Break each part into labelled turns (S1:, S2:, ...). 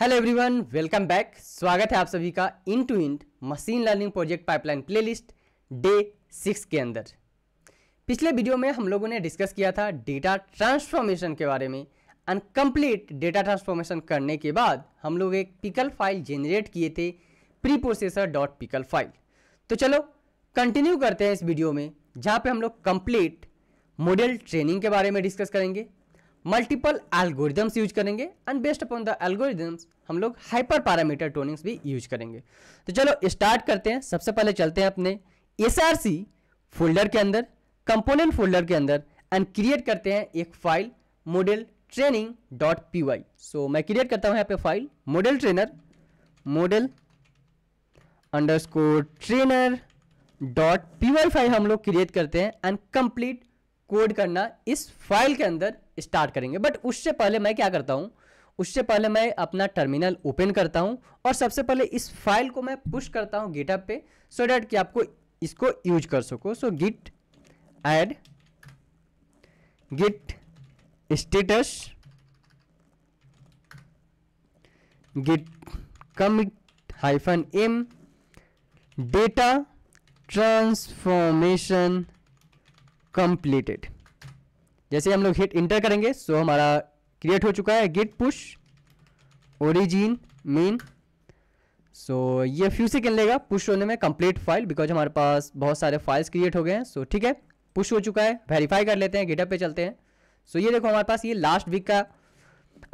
S1: Hello everyone welcome back स्वागत है आप सभी का end to end machine learning project pipeline playlist day six के अंदर पिछले वीडियो में हम लोगों ने डिस्कस किया था डेटा ट्रांसफॉर्मेशन के बारे में अनकम्प्लीट डेटा ट्रांसफॉर्मेशन करने के बाद हम लोग एक पिकल फाइल जेनरेट किए थे preprocessor dot pickle file तो चलो कंटिन्यू करते हैं इस वीडियो में जहाँ पे हम लोग कंप्लीट मॉडल ट्रेनिंग के बारे में डिस्कस करेंगे मल्टीपल एल्गोरिदम्स यूज करेंगे and based upon the algorithms हम लोग हाइपर पैरामीटर टोनिंग्स भी यूज करेंगे तो चलो स्टार्ट करते हैं सबसे पहले चलते हैं अपने एस आर सी फोल्डर के अंदर कंपोनेंट फोल्डर के अंदर एंड क्रिएट करते हैं एक file model training dot P Y so मैं क्रिएट करता हूँ यहाँ पे file model trainer model under underscore trainer dot P Y file हम लोग क्रिएट करते हैं एंड कंप्लीट कोड करना इस फाइल के अंदर स्टार्ट करेंगे बट उससे पहले मैं क्या करता हूँ उससे पहले मैं अपना टर्मिनल ओपन करता हूँ और सबसे पहले इस फाइल को मैं पुश करता हूँ गिटअप पे सो डैट कि आपको इसको यूज कर सको so git add git status git commit hyphen M data transformation completed जैसे हम लोग हिट इंटर करेंगे सो हमारा क्रिएट हो चुका है git push origin main so ये फ्यू सेकेंड लेगा पुश होने में कंप्लीट फाइल बिकॉज हमारे पास बहुत सारे फाइल्स क्रिएट हो गए हैं सो so, ठीक है पुश हो चुका है वेरीफाई कर लेते हैं गिटअप पे चलते हैं सो so, ये देखो हमारे पास ये लास्ट वीक का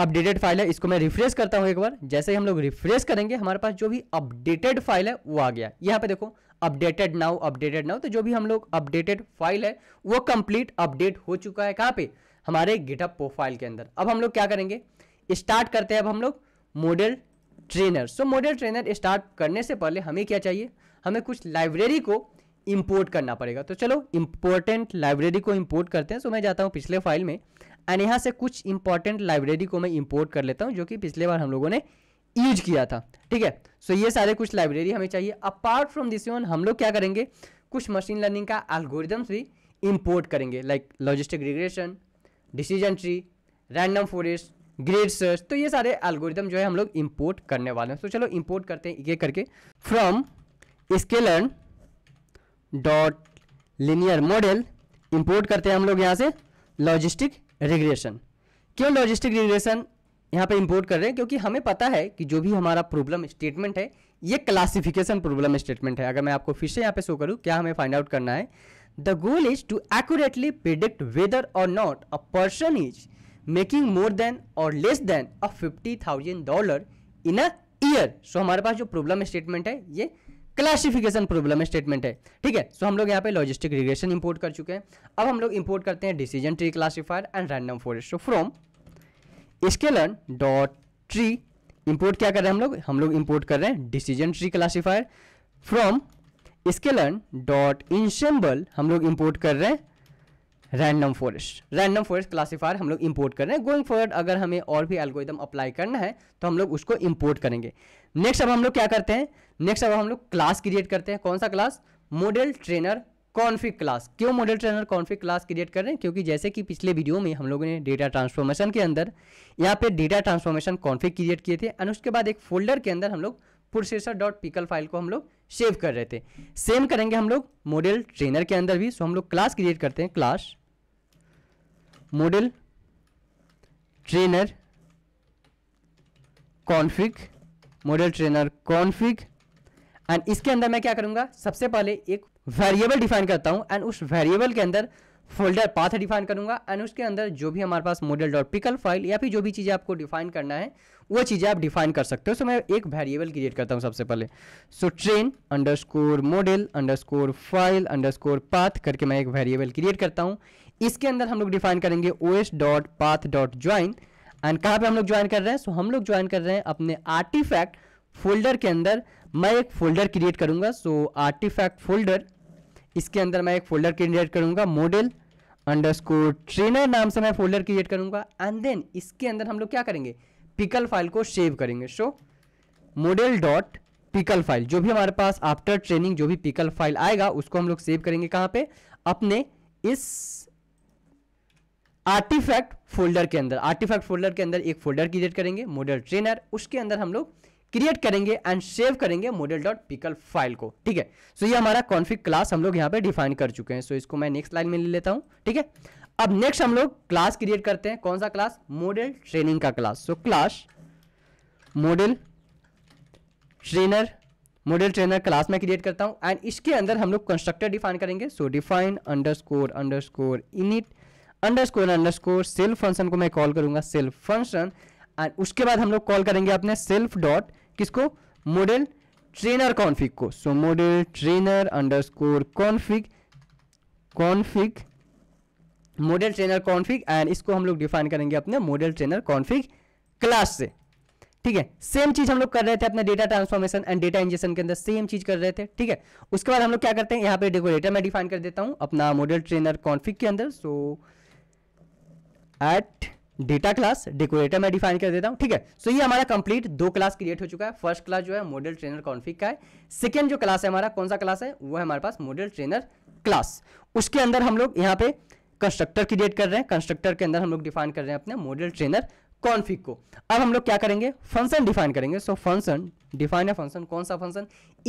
S1: अपडेटेड फाइल है इसको मैं रिफ्रेश करता हूँ एक बार जैसे ही हम लोग रिफ्रेश करेंगे हमारे पास जो भी अपडेटेड फाइल है वो आ गया यहाँ पे देखो अपडेटेड नाउ अपडेटेड नाउ तो जो भी हम लोग अपडेटेड फाइल है वो कंप्लीट अपडेट हो चुका है कहाँ पे हमारे गिटअप प्रोफाइल के अंदर अब हम लोग क्या करेंगे स्टार्ट करते हैं अब हम लोग model trainer so model trainer start करने से पहले हमें क्या चाहिए हमें कुछ लाइब्रेरी को इम्पोर्ट करना पड़ेगा तो चलो इम्पोर्टेंट लाइब्रेरी को इम्पोर्ट करते हैं सो so, मैं जाता हूँ पिछले फाइल में एंड यहाँ से कुछ इंपॉर्टेंट लाइब्रेरी को मैं इम्पोर्ट कर लेता हूँ जो कि पिछले बार हम लोगों ने यूज किया था ठीक है सो ये सारे कुछ लाइब्रेरी हमें चाहिए अपार्ट फ्रॉम दिस वन हम लोग क्या करेंगे कुछ मशीन लर्निंग का एल्गोरिदम्स भी इम्पोर्ट करेंगे like logistic regression decision tree random forest grid search तो ये सारे एल्गोरिदम जो है हम लोग इम्पोर्ट करने वाले हैं तो चलो इम्पोर्ट करते हैं ये करके from sklearn dot linear model import करते हैं हम लोग यहाँ से लॉजिस्टिक रिग्रेशन क्यों लॉजिस्टिक रिग्रेशन यहाँ पे इंपोर्ट कर रहे हैं क्योंकि हमें पता है कि जो भी हमारा प्रॉब्लम स्टेटमेंट है ये क्लासिफिकेशन प्रॉब्लम स्टेटमेंट है अगर मैं आपको फिर से यहाँ पे शो करूँ क्या हमें फाइंड आउट करना है the goal is to accurately predict whether और not a person is making more than और less than a fifty thousand dollar in a year so हमारे पास जो प्रॉब्लम स्टेटमेंट है ये क्लासिफिकेशन प्रॉब्लम स्टेटमेंट है ठीक है सो so, हम लोग यहाँ पे लॉजिस्टिक रिग्रेशन इंपोर्ट कर चुके हैं अब हम लोग इंपोर्ट करते हैं decision tree classifier and random forest so from sklearn dot tree import क्या कर रहे हैं हम लोग हम लोग इंपोर्ट कर रहे हैं decision tree classifier from sklearn dot ensemble हम लोग इंपोर्ट कर रहे हैं random forest random forest classifier हम लोग इंपोर्ट कर रहे हैं गोइंग फॉरवर्ड अगर हमें और भी एल्गोइम अप्लाई करना है तो हम लोग उसको इंपोर्ट करेंगे नेक्स्ट अब हम लोग क्या करते हैं नेक्स्ट अब हम लोग क्लास क्रिएट करते हैं कौन सा class model trainer config class क्यों model trainer config class create कर रहे हैं क्योंकि जैसे कि पिछले वीडियो में हम लोगों ने डेटा ट्रांसफॉर्मेशन के अंदर यहाँ पे डेटा ट्रांसफॉर्मेशन कॉन्फिक क्रिएट किए थे एंड उसके बाद एक फोल्डर के अंदर हम लोग प्रोसेसर डॉट पिकल फाइल को हम लोग सेव कर रहे थे सेम करेंगे हम लोग मॉडल ट्रेनर के अंदर भी सो हम लोग क्लास क्रिएट करते हैं class model trainer config model trainer config and इसके अंदर मैं क्या करूँगा सबसे पहले एक वेरिएबल डिफाइन करता हूँ एंड उस वेरिएबल के अंदर फोल्डर पाथ डिफाइन करूंगा एंड उसके अंदर जो भी हमारे पास मॉडल डॉट पिकल फाइल या फिर जो भी चीज़ें आपको डिफाइन करना है वो चीज़ें आप डिफाइन कर सकते हो सो so, मैं एक वेरिएबल क्रिएट करता हूँ सबसे पहले so train under score model under underscore file underscore path करके मैं एक वेरिएबल क्रिएट करता हूँ इसके अंदर हम लोग डिफाइन करेंगे O S dot path dot join and कहाँ पर हम लोग ज्वाइन कर रहे हैं सो so, हम लोग ज्वाइन कर रहे हैं अपने आर्टिफैक्ट फोल्डर के अंदर मैं एक फोल्डर क्रिएट करूंगा सो आर्टिफैक्ट फोल्डर इसके अंदर मैं एक फोल्डर क्रिएट करूंगा मॉडल अंडरस्कोर ट्रेनर नाम से मैं फोल्डर क्रिएट करूंगा एंड देन इसके अंदर हम लोग क्या करेंगे पिकल फाइल को सेव करेंगे so model dot pickle file जो भी हमारे पास आफ्टर ट्रेनिंग जो भी पिकल फाइल आएगा उसको हम लोग सेव करेंगे कहाँ पे अपने इस आर्टिफैक्ट फोल्डर के अंदर आर्टिफैक्ट फोल्डर के अंदर एक फोल्डर क्रिएट करेंगे मॉडल ट्रेनर उसके अंदर हम लोग क्रिएट करेंगे एंड सेव करेंगे मॉडल डॉट पिकल फाइल को ठीक है सो ये हमारा कॉन्फिक क्लास हम लोग यहाँ पे डिफाइन कर चुके हैं सो इसको मैं नेक्स्ट लाइन में ले लेता हूँ ठीक है अब नेक्स्ट हम लोग क्लास क्रिएट करते हैं कौन सा क्लास मॉडल ट्रेनिंग का class so class model trainer model trainer class में क्रिएट करता हूँ एंड इसके अंदर हम लोग कंस्ट्रक्टर डिफाइन करेंगे so define underscore underscore init underscore underscore self function को मैं कॉल करूंगा सेल्फ फंक्शन एंड उसके बाद हम लोग कॉल करेंगे अपने सेल्फ डॉट किसको मॉडल ट्रेनर कॉन्फिग को so model trainer underscore config config model trainer config and इसको हम लोग डिफाइन करेंगे अपने मॉडल ट्रेनर कॉन्फिग क्लास से ठीक है सेम चीज हम लोग कर रहे थे अपने data transformation and data injection के अंदर सेम चीज कर रहे थे ठीक है उसके बाद हम लोग क्या करते हैं यहाँ पे डेटा मैं डिफाइन कर देता हूँ अपना मॉडल ट्रेनर कॉन्फिग के अंदर so at data class decorator मैं डिफाइन कर देता हूँ ठीक है सो ये हमारा कंप्लीट दो क्लास क्रिएट हो चुका है फर्स्ट क्लास जो है मॉडल ट्रेनर कॉन्फिक का है सेकेंड जो क्लास है हमारा कौन सा क्लास है वो है हमारे पास मॉडल ट्रेनर क्लास उसके अंदर हम लोग यहाँ पे कंस्ट्रक्टर क्रिएट कर रहे हैं कंस्ट्रक्टर के अंदर हम लोग डिफाइन कर रहे हैं अपने मॉडल ट्रेनर कॉन्फिक को अब हम लोग क्या करेंगे फंक्शन डिफाइन करेंगे सो फंक्शन डिफाइन है फंक्शन कौन सा फंक्शन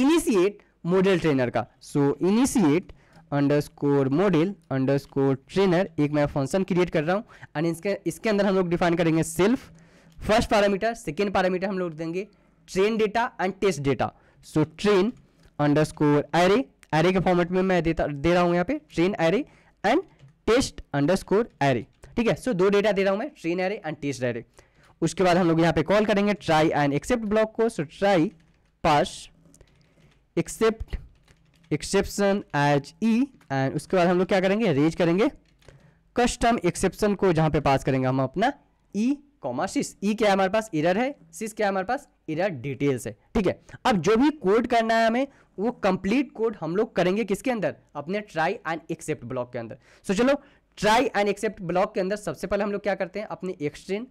S1: इनिशिएट मॉडल ट्रेनर का so initiate under score model under underscore trainer एक मैं फंक्शन क्रिएट कर रहा हूँ एंड इसके इसके अंदर हम लोग डिफाइन करेंगे self first parameter second parameter हम लोग देंगे train data and test data so train underscore array array के फॉर्मेट में मैं देता दे रहा हूँ यहाँ पे train array and test underscore array ठीक है सो so, दो डेटा दे रहा हूँ मैं train array and test array उसके बाद हम लोग यहाँ पे कॉल करेंगे ट्राई एंड एक्सेप्ट ब्लॉक को so try pass except exception as E and उसके बाद हम लोग क्या करेंगे रेज करेंगे कस्टम एक्सेप्शन को जहाँ पे पास करेंगे हम अपना ई कॉमा सिस ई क्या हमारे पास इरर है सिस क्या हमारे पास इरर डिटेल्स है ठीक है अब जो भी कोड करना है हमें वो कंप्लीट कोड हम लोग करेंगे किसके अंदर अपने ट्राई एंड एक्सेप्ट ब्लॉक के अंदर सो so, चलो ट्राई एंड एक्सेप्ट ब्लॉक के अंदर सबसे पहले हम लोग क्या करते हैं अपने X train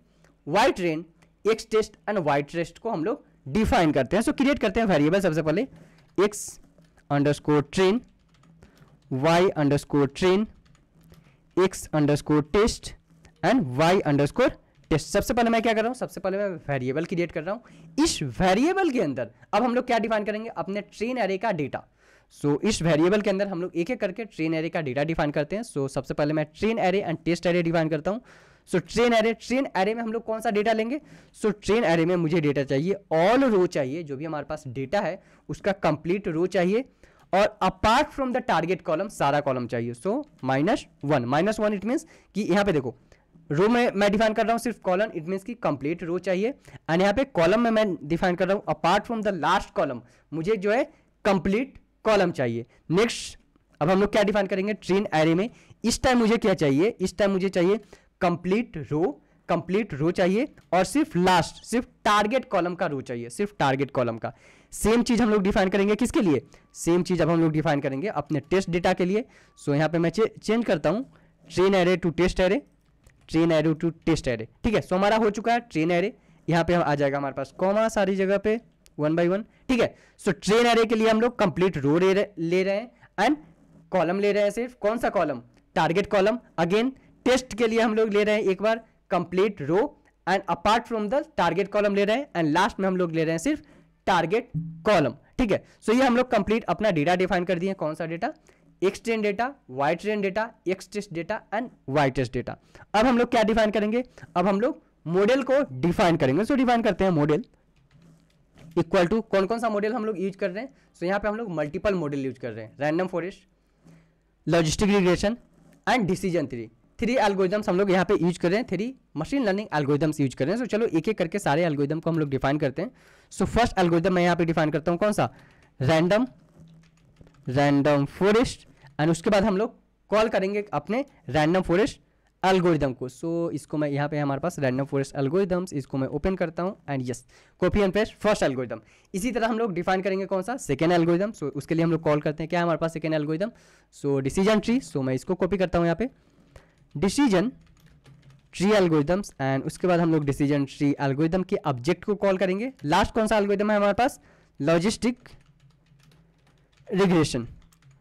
S1: Y train X test and Y test को हम लोग डिफाइन करते हैं सो so, क्रिएट करते हैं वेरिएबल सबसे पहले X underscore train Y underscore train X underscore test and Y underscore test सबसे पहले मैं क्या कर रहा हूँ सबसे पहले मैं वेरिएबल क्रिएट कर रहा हूँ इस वेरिएबल के अंदर अब हम लोग क्या डिफाइन करेंगे अपने ट्रेन एरे का डेटा सो so, इस वेरिएबल के अंदर हम लोग एक एक करके ट्रेन एरे का डेटा डिफाइन करते हैं सो so, सबसे पहले मैं train array and test array define करता हूँ so train array train array में हम लोग कौन सा डेटा लेंगे सो ट्रेन एरे में मुझे डेटा चाहिए ऑल रो चाहिए जो भी हमारे पास डेटा है उसका कंप्लीट रो चाहिए और apart from the target column सारा कॉलम चाहिए so minus one minus one it means कि यहाँ पे देखो रो में मैं डिफाइन कर रहा हूँ सिर्फ कॉलम इट मीन्स कि कंप्लीट रो चाहिए एंड यहाँ पे कॉलम में मैं डिफाइन कर रहा हूँ apart from the last column मुझे जो है कंप्लीट कॉलम चाहिए नेक्स्ट अब हम लोग क्या डिफाइन करेंगे ट्रेन एरे में इस टाइम मुझे क्या चाहिए इस टाइम मुझे चाहिए कंप्लीट रो कंप्लीट रो चाहिए और सिर्फ लास्ट सिर्फ टारगेट कॉलम का रो चाहिए सिर्फ टारगेट कॉलम का सेम चीज हम लोग डिफाइन करेंगे किसके लिए सेम चीज अब हम लोग डिफाइन करेंगे अपने टेस्ट डेटा के लिए सो यहां यहाँ पे मैं चे, चेंज करता हूँ train array to test array train array to test array ठीक है सो हमारा हो चुका है ट्रेन एरे यहाँ पे आ जाएगा हमारे पास कॉमा सारी जगह पे वन बाई वन ठीक है सो ट्रेन एरे के लिए हम लोग कंप्लीट रो ले रहे हैं एंड कॉलम ले रहे हैं सिर्फ कौन सा column target column again test के लिए हम लोग ले रहे हैं एक बार complete row and apart from the target column ले रहे हैं एंड लास्ट में हम लोग ले रहे हैं सिर्फ टारगेट कॉलम ठीक है सो so, ये हम लोग कंप्लीट अपना डेटा डिफाइन कर दिए कौन सा data X train data Y train data X test data and Y test data अब हम लोग क्या डिफाइन करेंगे अब हम लोग मॉडल को डिफाइन करेंगे सो so, डिफाइन करते हैं मॉडल इक्वल टू कौन कौन सा मॉडल हम लोग यूज कर रहे हैं सो so, यहाँ पे हम लोग मल्टीपल मॉडल यूज कर रहे हैं random forest logistic regression and decision three three algorithms हम लोग यहाँ पे यूज कर रहे हैं three machine learning algorithms use कर रहे हैं सो so, चलो एक एक करके सारे एल्गोरिदम को हम लोग डिफाइन करते हैं सो फर्स्ट एल्गोरिदम मैं यहाँ पे डिफाइन करता हूँ कौन सा रैंडम रैंडम फॉरेस्ट एंड उसके बाद हम लोग कॉल करेंगे अपने रैंडम फॉरेस्ट एल्गोरिदम को सो so, इसको मैं यहाँ पे हमारे पास रैंडम फॉरेस्ट एल्गोरिदम्स इसको मैं ओपन करता हूँ and yes copy and paste first algorithm इसी तरह हम लोग डिफाइन करेंगे कौन सा सेकेंड एल्गोरिदम सो उसके लिए हम लोग कॉल करते हैं क्या हमारे पास second algorithm so decision tree so मैं इसको कॉपी करता हूँ यहाँ पे डिसीजन ट्री एल्गोरिदम्स एंड उसके बाद हम लोग डिसीजन ट्री एल्गोरिदम के ऑब्जेक्ट को कॉल करेंगे लास्ट कौन सा एल्गोरिदम है हमारे पास लॉजिस्टिक रिग्रेशन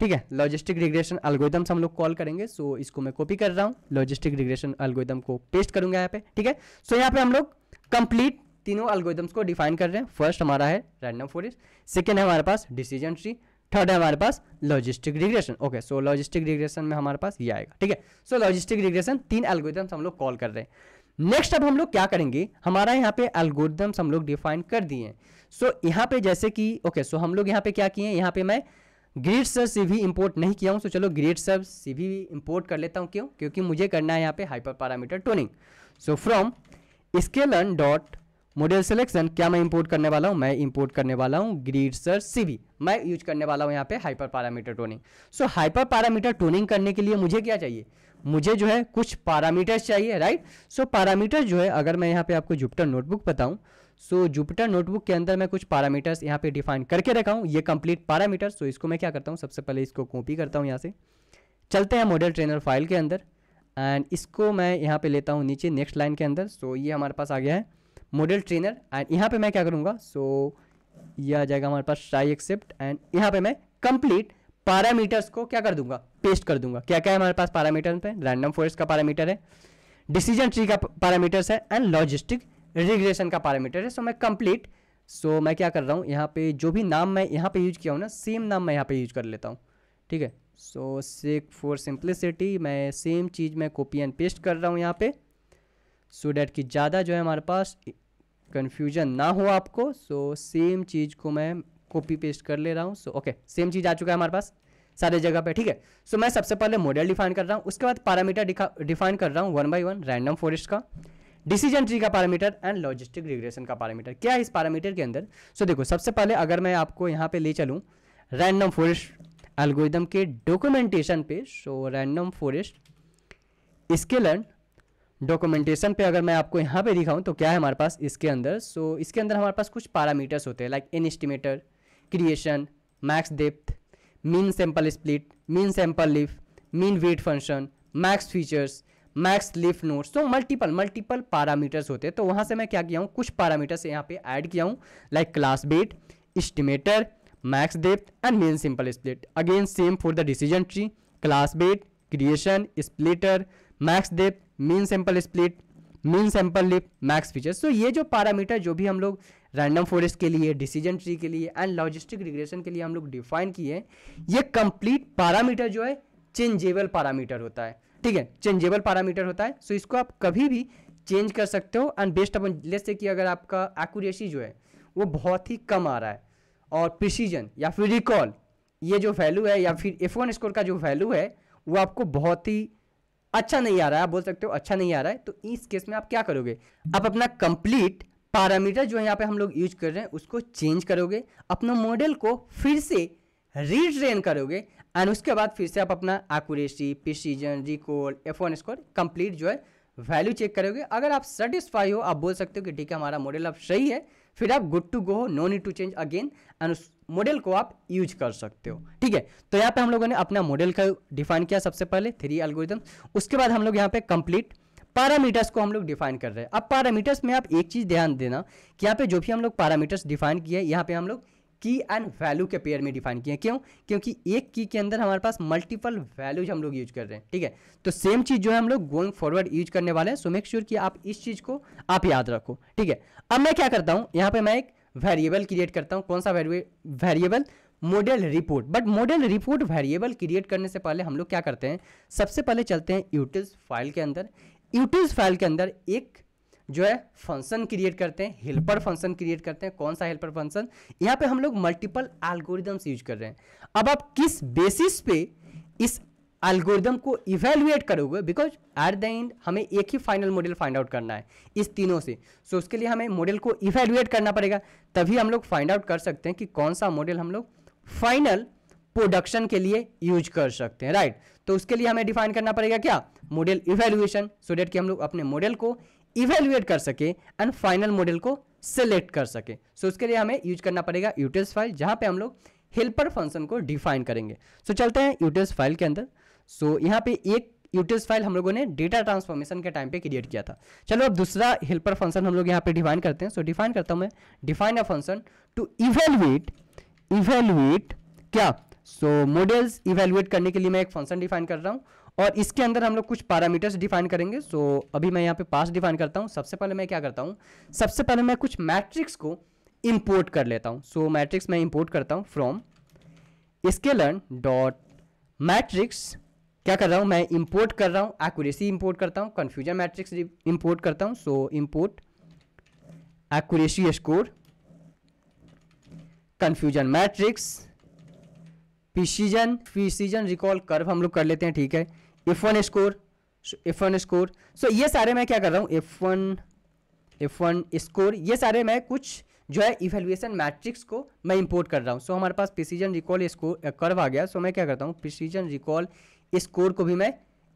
S1: ठीक है लॉजिस्टिक रिग्रेशन एल्गोरिदम्स हम लोग कॉल करेंगे सो so, इसको मैं कॉपी कर रहा हूँ लॉजिस्टिक रिग्रेशन एल्गोरिदम को पेस्ट करूंगा यहाँ पे ठीक है सो so, यहाँ पे हम लोग कंप्लीट तीनों एल्गोरिदम्स को डिफाइन कर रहे हैं फर्स्ट हमारा है रैंडम फॉरेस्ट सेकेंड है हमारे पास डिसीजन ट्री थर्ड है हमारे पास logistic regression okay so logistic regression में हमारे पास ये आएगा ठीक है सो लॉजिस्टिक रिग्रेशन तीन एल्गोरिथम्स हम लोग कॉल कर रहे हैं नेक्स्ट अब हम लोग क्या करेंगे हमारा यहाँ पे एल्गोरिथम्स हम लोग डिफाइन कर दिए हैं सो so, यहाँ पे जैसे कि ओके सो हम लोग यहाँ पे क्या किए हैं यहाँ पे मैं ग्रेड सर से भी इम्पोर्ट नहीं किया हूँ सो so चलो ग्रेड सर से भी इम्पोर्ट कर लेता हूँ क्यों क्योंकि मुझे करना है यहाँ पे hyperparameter tuning so from sklearn dot model selection क्या मैं इंपोर्ट करने वाला हूँ मैं इंपोर्ट करने वाला हूँ ग्रीड सर सीवी मैं यूज करने वाला हूँ यहाँ पे hyperparameter tuning so hyperparameter tuning करने के लिए मुझे क्या चाहिए मुझे जो है कुछ पैरामीटर्स चाहिए राइट सो पैरामीटर जो है अगर मैं यहाँ पे आपको जुपिटर नोटबुक बताऊँ सो जुपिटर नोटबुक के अंदर मैं कुछ पैरामीटर्स यहाँ पे डिफाइन करके रखा हूँ ये कंप्लीट पैरामीटर्स सो इसको मैं क्या करता हूँ सबसे पहले इसको कॉपी करता हूँ यहाँ से चलते हैं मॉडल ट्रेनर फाइल के अंदर एंड इसको मैं यहाँ पे लेता हूँ नीचे नेक्स्ट लाइन के अंदर सो so, ये हमारे पास आ गया है मॉडल ट्रेनर एंड यहाँ पे मैं क्या करूँगा सो so, ये आ जाएगा हमारे पास ट्राई एक्सेप्ट एंड यहाँ पे मैं कंप्लीट पैरामीटर्स को क्या कर दूंगा पेस्ट कर दूंगा क्या क्या है हमारे पास पैरामीटर पे रैंडम फोर्स का पैरामीटर है डिसीजन ट्री का पैरामीटर्स है एंड लॉजिस्टिक रिग्रेशन का पैरामीटर है सो so, मैं कंप्लीट सो so, मैं क्या कर रहा हूँ यहाँ पे जो भी नाम मैं यहाँ पे यूज किया हूँ ना सेम नाम मैं यहाँ पे यूज कर लेता हूँ ठीक है सो सेक फॉर सिंप्लिसिटी मैं सेम चीज़ मैं कॉपी एंड पेस्ट कर रहा हूँ यहाँ पे सो डैट कि ज़्यादा जो है हमारे पास कन्फ्यूजन ना हो आपको सो सेम चीज़ को मैं कॉपी पेस्ट कर ले रहा हूँ सो ओके सेम चीज़ आ चुका है हमारे पास सारे जगह पे ठीक है सो so, मैं सबसे पहले मॉडल डिफाइन कर रहा हूँ उसके बाद पैरामीटर डिफाइन कर रहा हूँ one by one random forest का डिसीजन ट्री का पैरामीटर एंड लॉजिस्टिक रिग्रेशन का पैरामीटर क्या है इस पैरामीटर के अंदर सो so, देखो सबसे पहले अगर मैं आपको यहाँ पे ले चलूँ रैंडम फॉरेस्ट एल्गोरिदम के डॉक्यूमेंटेशन पे so random forest sklearn documentation पे अगर मैं आपको यहाँ पे दिखाऊँ तो क्या है हमारे पास इसके अंदर सो so, इसके अंदर हमारे पास कुछ पैरामीटर्स होते हैं like n estimator criterion max depth min sample split min sample leaf min weight function max features max leaf nodes तो मल्टीपल मल्टीपल पैरामीटर्स होते हैं तो वहाँ से मैं क्या किया हूँ कुछ पैरामीटर्स यहाँ पे ऐड किया हूँ like class weight estimator max depth and min simple split again same for the decision tree class weight criterion splitter max depth min sample split min sample leaf max features तो ये जो parameter जो भी हम लोग random forest के लिए decision tree के लिए एंड लॉजिस्टिक रिग्रेशन के लिए हम लोग डिफाइन किए हैं ये कंप्लीट पैरामीटर जो है चेंजेबल पैरामीटर होता है ठीक है चेंजेबल पैरामीटर होता है सो so इसको आप कभी भी चेंज कर सकते हो एंड बेस्ट अपन लेस से कि अगर आपका एक्यूरेसी जो है वो बहुत ही कम आ रहा है और प्रिसीजन या फिर रिकॉल ये जो वैल्यू है या फिर एफ वन स्कोर का जो वैल्यू है वो आपको बहुत ही अच्छा नहीं आ रहा है आप बोल सकते हो अच्छा नहीं आ रहा है तो इस केस में आप क्या करोगे आप अपना कंप्लीट पैरामीटर जो यहाँ पे हम लोग यूज कर रहे हैं उसको चेंज करोगे अपना मॉडल को फिर से रीट्रेन करोगे एंड उसके बाद फिर से आप अपना accuracy precision recall F one score complete जो है वैल्यू चेक करोगे अगर आप सेटिस्फाई हो आप बोल सकते हो कि ठीक है हमारा मॉडल अब सही है फिर आप गुड टू गो हो no need to change again and model को आप यूज कर सकते हो ठीक है तो यहाँ पे हम लोगों ने अपना मॉडल का डिफाइन किया सबसे पहले थ्री एल्गोरिदम उसके बाद हम लोग यहाँ पे कंप्लीट पैरामीटर्स को हम लोग डिफाइन कर रहे हैं अब पैरामीटर्स में आप एक चीज़ ध्यान देना कि यहाँ पे जो भी हम लोग पैरामीटर्स डिफाइन किए यहाँ पे हम लोग की एंड वैल्यू के पेयर में डिफाइन किए क्यों क्योंकि एक की के अंदर हमारे पास मल्टीपल वैल्यूज हम लोग यूज कर रहे हैं ठीक है तो सेम चीज़ जो है हम लोग गोइंग फॉरवर्ड यूज करने वाले हैं सो मेक श्योर कि आप इस चीज़ को आप याद रखो ठीक है अब मैं क्या करता हूँ यहाँ पे मैं एक वेरिएबल क्रिएट करता हूँ कौन सा variable model report but model report variable create करने से पहले हम लोग क्या करते हैं सबसे पहले चलते हैं यूटिल्स फाइल के अंदर यूटिल्स फाइल के अंदर एक जो है फंक्शन क्रिएट करते हैं हेल्पर फंक्शन क्रिएट करते हैं कौन सा हेल्पर फंक्शन यहाँ पे हम लोग मल्टीपल एल्गोरिदम्स यूज कर रहे हैं अब आप किस बेसिस पे इस एल्गोरिदम को इवेलुएट करोगे बिकॉज एट द एंड हमें एक ही फाइनल मॉडल फाइंड आउट करना है इस तीनों से सो so, उसके लिए हमें मॉडल को इवेलुएट करना पड़ेगा तभी हम लोग फाइंड आउट कर सकते हैं कि कौन सा मॉडल हम लोग फाइनल प्रोडक्शन के लिए यूज कर सकते हैं राइट right? तो उसके लिए हमें डिफाइन करना पड़ेगा क्या मॉडल इवेल्युएशन सो डेट कि हम लोग अपने मॉडल को इवेल्युएट कर सके एंड फाइनल मॉडल को सिलेक्ट कर सके सो so, उसके लिए हमें यूज करना पड़ेगा यूटेस फाइल जहां पे हम लोग हेल्पर फंक्शन को डिफाइन करेंगे सो so, चलते हैं यूटेस फाइल के अंदर सो so, यहाँ पे एक यूटिल्स फाइल हम लोगों ने डेटा ट्रांसफॉर्मेशन के टाइम पे क्रिएट किया था चलो अब दूसरा हेल्पर फंक्शन हम लोग यहाँ पे डिफाइन करते हैं सो so, डिफाइन करता हूँ मैं define a function to evaluate evaluate क्या सो मॉडल्स इवेलुएट करने के लिए मैं एक फंक्शन डिफाइन कर रहा हूँ और इसके अंदर हम लोग कुछ पैरामीटर्स डिफाइन करेंगे सो so, अभी मैं यहाँ पे पास डिफाइन करता हूँ सबसे पहले मैं क्या करता हूँ सबसे पहले मैं कुछ मैट्रिक्स को इम्पोर्ट कर लेता हूँ सो मैट्रिक्स मैं इम्पोर्ट करता हूँ फ्रॉम स्केलन डॉट मैट्रिक्स क्या कर रहा हूँ मैं इंपोर्ट कर रहा हूँ एक्यूरेसी इंपोर्ट करता हूँ कन्फ्यूजन मैट्रिक्स इंपोर्ट करता हूँ so import accuracy score confusion matrix precision precision recall curve हम लोग कर लेते हैं ठीक है F one score F one score so ये सारे मैं क्या कर रहा हूँ F one F one score ये सारे मैं कुछ जो है इवेल्युएसन मैट्रिक्स को मैं इंपोर्ट कर रहा हूँ सो so, हमारे पास प्रिसीजन रिकॉल स्कोर कर्व आ गया सो so, मैं क्या करता हूँ प्रिसीजन रिकॉल इस कोड को भी मैं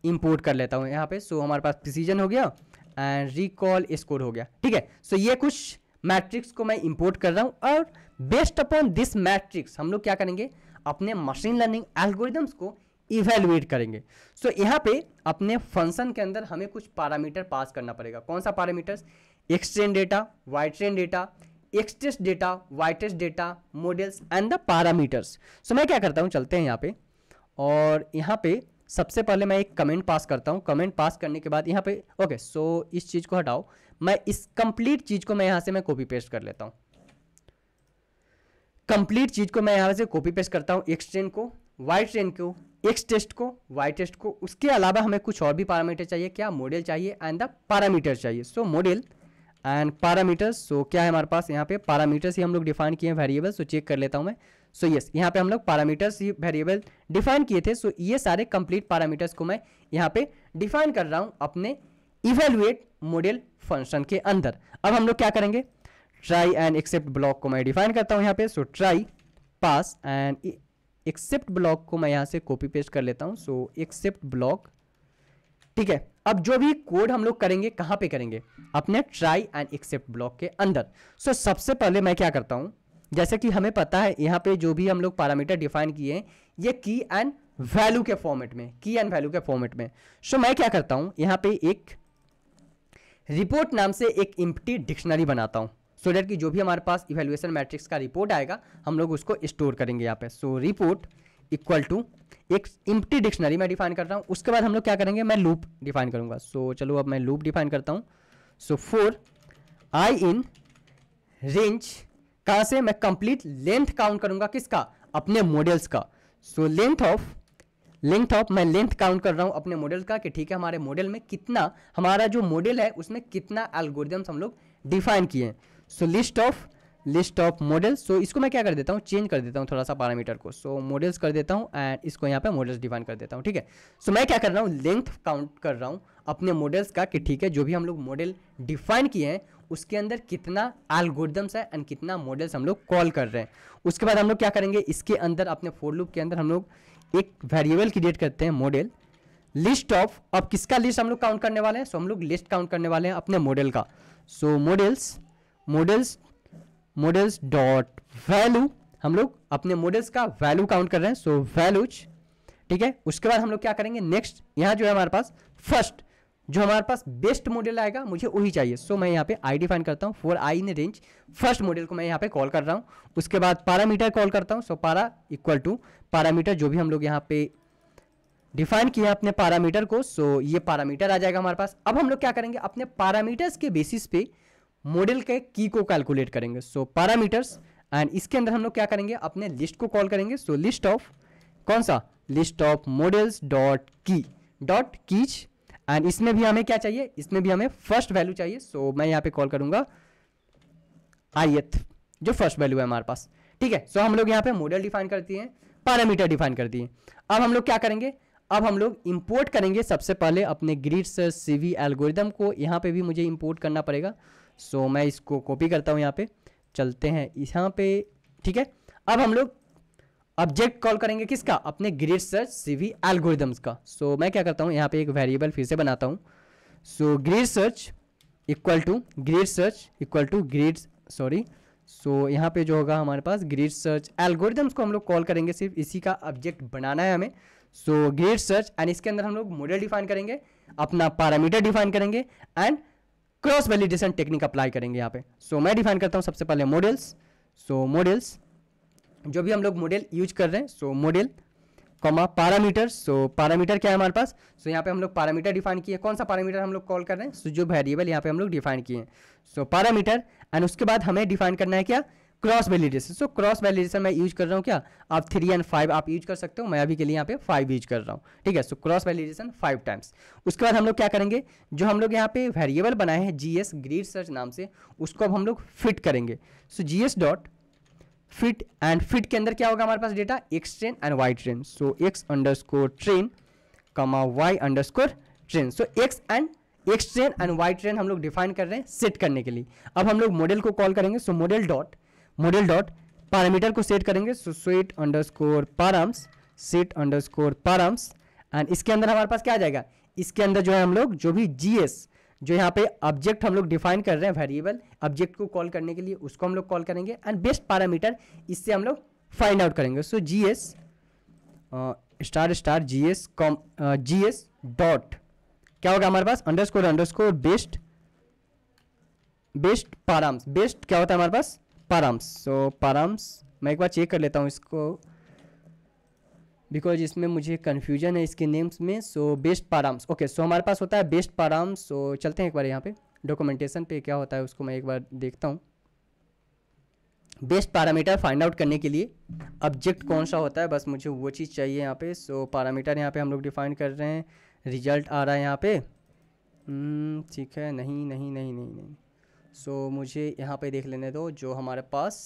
S1: इंपोर्ट कर लेता हूँ यहाँ पे सो so, हमारे पास प्रिसीजन हो गया एंड रिकॉल स्कोर हो गया ठीक है सो so, ये कुछ मैट्रिक्स को मैं इंपोर्ट कर रहा हूँ और बेस्ड अपॉन दिस मैट्रिक्स हम लोग क्या करेंगे अपने मशीन लर्निंग एल्गोरिदम्स को इवेल्युएट करेंगे सो so, यहाँ पे अपने फंक्शन के अंदर हमें कुछ पैरामीटर पास करना पड़ेगा कौन सा parameters X train data Y train data X test data Y test data models and the parameters so मैं क्या करता हूँ चलते हैं यहाँ पे और यहाँ पे सबसे पहले मैं एक कमेंट पास करता हूँ कमेंट पास करने के बाद यहाँ पे ओके सो इस चीज़ को हटाओ मैं इस कंप्लीट चीज़ को मैं यहाँ से मैं कॉपी पेस्ट कर लेता हूँ कंप्लीट चीज़ को मैं यहाँ से कॉपी पेस्ट करता हूँ एक्स ट्रेन को वाई ट्रेन को एक्स टेस्ट को वाई टेस्ट को उसके अलावा हमें कुछ और भी पैरामीटर चाहिए क्या मॉडल चाहिए एंड द पैरामीटर चाहिए so model and parameters so क्या है हमारे पास यहाँ पे पैरामीटर्स ही हम लोग डिफाइन किए हैं वेरिएबल सो चेक कर लेता हूँ मैं सो यस यहाँ पे हम लोग पैरामीटर्स वेरिएबल डिफाइन किए थे सो so ये सारे कंप्लीट पैरामीटर्स को मैं यहाँ पे डिफाइन कर रहा हूँ अपने इवेलुएट मॉडल फंक्शन के अंदर अब हम लोग क्या करेंगे ट्राई एंड एक्सेप्ट ब्लॉक को मैं डिफाइन करता हूँ यहाँ पे so try pass and except block को मैं यहाँ से कॉपी पेस्ट कर लेता हूँ सो एक्सेप्ट ब्लॉक ठीक है अब जो भी कोड हम लोग करेंगे कहाँ पे करेंगे अपने ट्राई एंड एक्सेप्ट ब्लॉक के अंदर सो so, सबसे पहले मैं क्या करता हूँ जैसे कि हमें पता है यहाँ पे जो भी हम लोग पैरामीटर डिफाइन किए हैं ये की एंड वैल्यू के फॉर्मेट में की एंड वैल्यू के फॉर्मेट में सो मैं क्या करता हूँ यहाँ पे एक रिपोर्ट नाम से एक इम्पटी डिक्शनरी बनाता हूँ सो डेट कि जो भी हमारे पास इवेल्युएशन मैट्रिक्स का रिपोर्ट आएगा हम लोग उसको स्टोर करेंगे यहाँ पे सो रिपोर्ट इक्वल टू एक इम्पटी डिक्शनरी मैं डिफाइन कर रहा हूँ उसके बाद हम लोग क्या करेंगे मैं लूप डिफाइन करूँगा सो so, चलो अब मैं लूप डिफाइन करता हूँ so four I in range कहां से मैं कंप्लीट लेंथ काउंट करूंगा किसका अपने मॉडल्स का so length of length of मैं लेंथ काउंट कर रहा हूँ अपने मॉडल का कि ठीक है हमारे मॉडल में कितना हमारा जो मॉडल है उसमें कितना एल्गोरिदम्स हम लोग डिफाइन किए हैं so list of list of models so इसको मैं क्या कर देता हूँ चेंज कर देता हूँ थोड़ा सा पैरामीटर को सो so, मॉडल्स कर देता हूँ एंड इसको यहाँ पे मॉडल्स डिफाइन कर देता हूँ ठीक है सो so, मैं क्या कर रहा हूँ लेंथ काउंट कर रहा हूँ अपने मॉडल्स का कि ठीक है जो भी हम लोग मॉडल डिफाइन किए हैं उसके अंदर कितना एल्गोरिदम्स है एंड कितना मॉडल्स हम लोग कॉल कर रहे हैं उसके बाद हम लोग क्या करेंगे इसके अंदर अपने फोर लूप के अंदर हम लोग एक वेरिएबल क्रिएट करते हैं मॉडल लिस्ट ऑफ अब किसका लिस्ट हम लोग काउंट करने वाले हैं सो so, हम लोग लिस्ट काउंट करने वाले हैं अपने मॉडल का so models models models dot value हम लोग अपने मॉडल्स का वैल्यू काउंट कर रहे हैं सो वैल्यूज ठीक है उसके बाद हम लोग क्या करेंगे नेक्स्ट यहाँ जो है हमारे पास फर्स्ट जो हमारे पास बेस्ट मॉडल आएगा मुझे वही चाहिए सो so, मैं यहाँ पे आई डिफाइन करता हूँ for I in range first model को मैं यहाँ पे कॉल कर रहा हूँ उसके बाद पैरामीटर कॉल करता हूँ सो पारा इक्वल टू पैरामीटर जो भी हम लोग यहाँ पे डिफाइन किया है अपने पैरामीटर को सो so, ये पैरामीटर आ जाएगा हमारे पास अब हम लोग क्या करेंगे अपने पैरामीटर्स के बेसिस पे मॉडल के की को कैलकुलेट करेंगे सो पैरामीटर्स एंड इसके अंदर हम लोग क्या करेंगे अपने लिस्ट को कॉल करेंगे सो लिस्ट ऑफ कौन सा list of models dot key dot keys and इसमें भी हमें क्या चाहिए इसमें भी हमें फर्स्ट वैल्यू चाहिए सो so, मैं यहाँ पे कॉल करूंगा आई जो फर्स्ट वैल्यू है हमारे पास ठीक है सो so, हम लोग यहाँ पे मॉडल डिफाइन करती हैं पैरामीटर डिफाइन करती हैं अब हम लोग क्या करेंगे अब हम लोग इंपोर्ट करेंगे सबसे पहले अपने ग्रीड सर सी एल्गोरिदम को यहाँ पे भी मुझे इंपोर्ट करना पड़ेगा सो so, मैं इसको कॉपी करता हूँ यहाँ पे चलते हैं यहाँ पे ठीक है अब हम लोग ऑब्जेक्ट कॉल करेंगे किसका अपने ग्रेड सर्च सीवी एल्गोरिदम्स का सो so, मैं क्या करता हूँ यहाँ पे एक वेरिएबल फिर से बनाता हूँ so grid search equal to grid search equal to grid sorry so यहाँ पे जो होगा हमारे पास ग्रेड सर्च एल्गोरिदम्स को हम लोग कॉल करेंगे सिर्फ इसी का ऑब्जेक्ट बनाना है हमें सो ग्रेड सर्च एंड इसके अंदर हम लोग मॉडल डिफाइन करेंगे अपना पैरामीटर डिफाइन करेंगे and cross validation technique apply करेंगे यहाँ पे सो so, मैं डिफाइन करता हूँ सबसे पहले मॉडल्स सो मॉडल्स जो भी हम लोग मॉडल यूज कर रहे हैं so model comma parameter so parameter क्या है हमारे पास सो so, यहाँ पे हम लोग पैरामीटर डिफाइन किए कौन सा पैरामीटर हम लोग कॉल कर रहे हैं सो so, जो वेरिएबल यहाँ पे हम लोग डिफाइन किए हैं सो पैरामीटर एंड उसके बाद हमें डिफाइन करना है क्या cross validation so cross validation मैं यूज कर रहा हूँ क्या आप थ्री एंड फाइव आप यूज कर सकते हो मैं अभी के लिए यहाँ पे फाइव यूज कर रहा हूँ ठीक है so cross validation five times उसके बाद हम लोग क्या करेंगे जो हम लोग यहाँ पे वेरिएबल बनाए हैं जी एस ग्रीड सर्च नाम से उसको अब हम लोग फिट करेंगे so G S dot fit and fit के अंदर क्या होगा हमारे पास data X train and Y train so X underscore train comma Y underscore train so X and X train and Y train हम लोग define कर रहे हैं सेट करने के लिए अब हम लोग मॉडल को कॉल करेंगे so model dot model dot parameter को सेट करेंगे so set underscore params set underscore params and इसके अंदर हमारे पास क्या आ जाएगा इसके अंदर जो है हम लोग जो भी जी एस जो यहाँ पे ऑब्जेक्ट हम लोग डिफाइन कर रहे हैं वेरिएबल ऑब्जेक्ट को कॉल करने के लिए उसको हम लोग कॉल करेंगे एंड बेस्ट पैरामीटर इससे हम लोग फाइंड आउट करेंगे so G S star star G S comma G S dot क्या होगा हमारे पास underscore underscore best best params best क्या होता है हमारे पास पाराम्स सो पाराम्स मैं एक बार चेक कर लेता हूँ इसको बिकॉज इसमें मुझे कन्फ्यूजन है इसके नेम्स में so best params okay so हमारे पास होता है बेस्ट पाराम्स सो चलते हैं एक बार यहाँ पे डॉक्यूमेंटेशन पे क्या होता है उसको मैं एक बार देखता हूँ बेस्ट पैरामीटर फाइंड आउट करने के लिए ऑब्जेक्ट कौन सा होता है बस मुझे वो चीज़ चाहिए यहाँ पे सो पैरामीटर यहाँ पे हम लोग डिफाइन कर रहे हैं रिजल्ट आ रहा है यहाँ पे hmm, ठीक है नहीं नहीं नहीं नहीं नहीं सो so, मुझे यहाँ पे देख लेने दो जो हमारे पास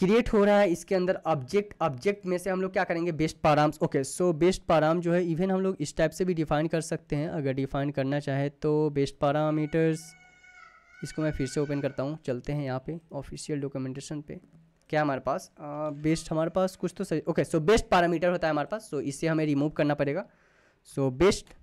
S1: क्रिएट हो रहा है इसके अंदर ऑब्जेक्ट ऑब्जेक्ट में से हम लोग क्या करेंगे best params okay so best param जो है इवन हम लोग इस टाइप से भी डिफाइन कर सकते हैं अगर डिफाइन करना चाहे तो बेस्ट पारामीटर्स इसको मैं फिर से ओपन करता हूँ चलते हैं यहाँ पे ऑफिशियल डॉक्यूमेंटेशन पे क्या हमारे पास बेस्ट uh, हमारे पास कुछ तो सही ओके सो बेस्ट पैरामीटर होता है हमारे पास सो so, इसे हमें रिमूव करना पड़ेगा सो बेस्ट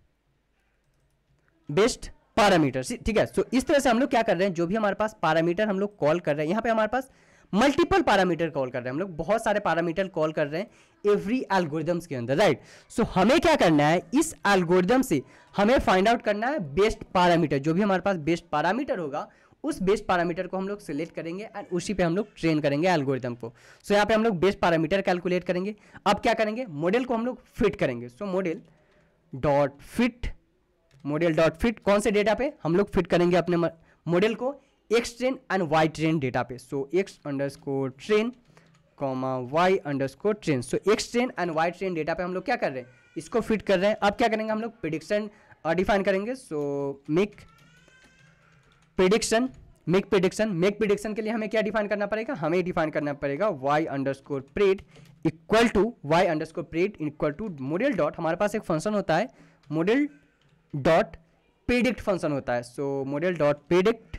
S1: बेस्ट पैरामीटर ठीक है सो so, इस तरह से हम लोग क्या कर रहे हैं जो भी हमारे पास पैरामीटर हम लोग कॉल कर रहे हैं यहाँ पे हमारे पास मल्टीपल पैरामीटर कॉल कर रहे हैं हम लोग बहुत सारे पैरामीटर कॉल कर रहे हैं एवरी एल्गोरिदम्स के अंदर राइट सो so, हमें क्या करना है इस एल्गोरिदम से हमें फाइंड आउट करना है बेस्ट पैरामीटर जो भी हमारे पास बेस्ट पैरामीटर होगा उस बेस्ट पैरामीटर को हम लोग सिलेक्ट करेंगे एंड उसी पे हम लोग ट्रेन करेंगे एल्गोरिदम को सो so, यहाँ पे हम लोग बेस्ट पैरामीटर कैलकुलेट करेंगे अब क्या करेंगे मॉडल को हम लोग फिट करेंगे so model dot fit model dot fit कौन से डेटा पे हम लोग फिट करेंगे अपने मॉडल को x train and y train database so x underscore train comma Y under train so X train and Y train data पे हम लोग क्या कर रहे हैं इसको फिट कर रहे हैं अब क्या करेंगे हम लोग प्रिडिक्शन डिफाइन uh, करेंगे so make prediction make prediction make prediction के लिए हमें क्या डिफाइन करना पड़ेगा हमें डिफाइन करना पड़ेगा Y underscore pred equal to Y underscore pred equal to model dot हमारे पास एक फंक्शन होता है मोडल डॉट प्रिडिक्ट फंक्शन होता है so model dot predict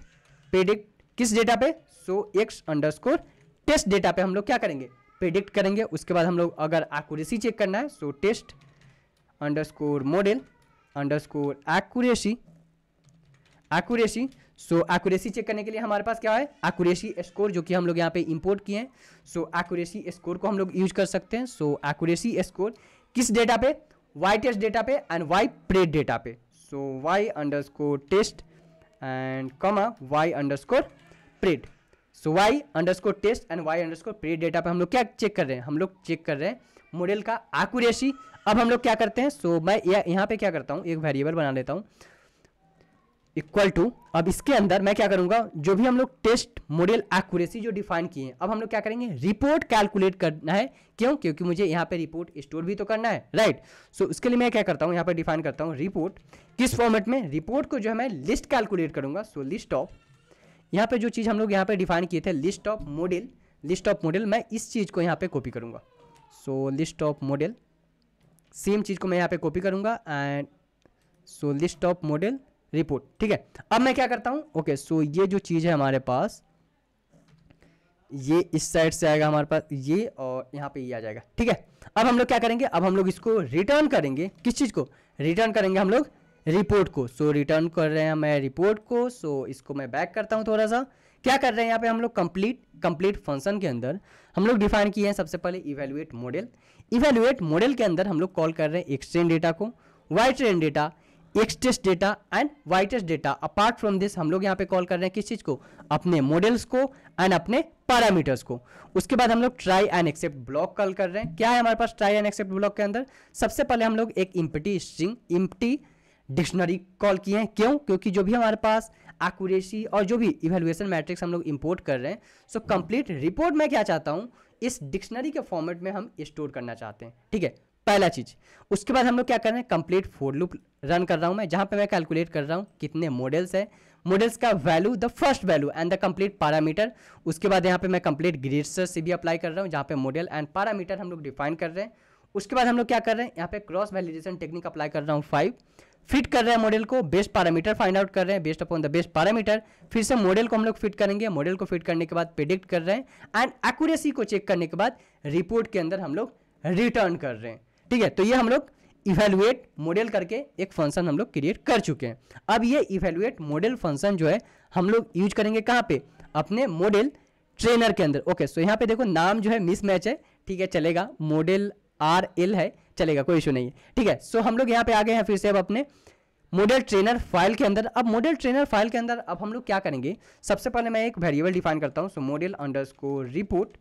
S1: predict किस डेटा पे so X underscore test data पे हम लोग क्या करेंगे प्रिडिक्ट करेंगे उसके बाद हम लोग अगर एक्यूरेसी चेक करना है so test underscore model underscore accuracy accuracy so accuracy check करने के लिए हमारे पास क्या है एक्यूरेसी स्कोर जो कि हम लोग यहाँ पे इंपोर्ट किए हैं सो एक्यूरेसी स्कोर को हम लोग यूज कर सकते हैं सो एक्यूरेसी स्कोर किस डेटा पे वाई टेस्ट डेटा पे एंड वाई प्रेड डेटा पे so Y underscore test and comma y underscore pred so y underscore test and y underscore pred data पे हम लोग क्या चेक कर रहे हैं हम लोग चेक कर रहे हैं मॉडल का एक्यूरेसी अब हम लोग क्या करते हैं सो so, मैं यहाँ पे क्या करता हूँ एक वेरिएबल बना लेता हूँ इक्वल टू अब इसके अंदर मैं क्या करूंगा जो भी हम लोग टेस्ट मॉडल एक्यूरेसी जो डिफाइन किए हैं अब हम लोग क्या करेंगे रिपोर्ट कैलकुलेट करना है क्यों क्योंकि मुझे यहाँ पे रिपोर्ट स्टोर भी तो करना है राइट right. सो so, उसके लिए मैं क्या करता हूँ यहाँ पर डिफाइन करता हूँ रिपोर्ट किस फॉर्मेट में रिपोर्ट को जो है मैं लिस्ट कैलकुलेट करूंगा सो लिस्ट ऑफ यहाँ पे जो चीज़ हम लोग यहाँ पे डिफाइन किए थे list of model list of model मैं इस चीज़ को यहाँ पे कॉपी करूँगा so list of model same चीज़ को मैं यहाँ पे कॉपी करूंगा and so list of model report ठीक है अब मैं क्या करता हूँ ओके सो ये जो चीज़ है हमारे पास ये इस साइड से आएगा हमारे पास ये और यहाँ पे ये आ जाएगा ठीक है अब हम लोग क्या करेंगे अब हम लोग इसको रिटर्न करेंगे किस चीज़ को रिटर्न करेंगे हम लोग रिपोर्ट को सो so, रिटर्न कर रहे हैं मैं रिपोर्ट को सो so, इसको मैं बैक करता हूँ थोड़ा सा क्या कर रहे हैं यहाँ पे हम लोग कंप्लीट कंप्लीट फंक्शन के अंदर हम लोग डिफाइन किए हैं सबसे पहले इवेल्युएट मॉडल इवेल्युएट मॉडल के अंदर हम लोग कॉल कर रहे हैं एक्सट्रेन डेटा को Y train data X test data and test data apart from this हम लोग यहाँ पे कॉल कर रहे हैं किस चीज़ को अपने मॉडल्स को एंड अपने पैरामीटर्स को उसके बाद हम लोग try and except block call कर रहे हैं क्या है हमारे पास ट्राई एंड एक्सेप्ट ब्लॉक के अंदर सबसे पहले हम लोग एक empty string empty dictionary call किए हैं क्यों क्योंकि जो भी हमारे पास एक्यूरेसी और जो भी इवेलुएशन मैट्रिक्स हम लोग इम्पोर्ट कर रहे हैं सो कंप्लीट रिपोर्ट मैं क्या चाहता हूँ इस डिक्शनरी के फॉर्मेट में हम स्टोर करना चाहते हैं ठीक है पहला चीज उसके बाद हम लोग क्या कर रहे हैं कंप्लीट फोर लूप रन कर रहा हूँ मैं जहाँ पे मैं कैलकुलेट कर रहा हूँ कितने मॉडल्स है मॉडल्स का value the first value and the complete parameter उसके बाद यहाँ पे मैं कंप्लीट ग्रेडसर से भी अप्लाई कर रहा हूँ जहाँ पे मॉडल एंड पैरामीटर हम लोग डिफाइन कर रहे हैं उसके बाद हम लोग क्या कर रहे हैं यहाँ पे क्रॉस वैलिडेशन टेक्निक अप्लाई कर रहा हूँ फाइव फिट कर रहे हैं मॉडल को बेस्ट पैरामीटर फाइंड आउट कर रहे हैं based upon the best parameter फिर से मॉडल को हम लोग फिट करेंगे मॉडल को फिट करने के बाद प्रिडिक्ट कर रहे हैं एंड एक्यूरेसी को चेक करने के बाद रिपोर्ट के अंदर हम लोग रिटर्न कर रहे हैं ठीक है तो ये हम लोग इवेलुएट मॉडल करके एक फंक्शन हम लोग क्रिएट कर चुके हैं अब ये इवेलुएट मॉडल फंक्शन जो है हम लोग यूज करेंगे कहाँ पे अपने मॉडल ट्रेनर के अंदर ओके सो यहाँ पे देखो नाम जो है मिस मैच है ठीक है चलेगा मॉडल आर एल है चलेगा कोई इशू नहीं है ठीक है सो हम लोग यहाँ पे आ गए हैं फिर से अब अपने मॉडल ट्रेनर फाइल के अंदर अब मॉडल ट्रेनर फाइल के अंदर अब हम लोग क्या करेंगे सबसे पहले मैं एक वेरिएबल डिफाइन करता हूँ सो मॉडल अंडर रिपोर्ट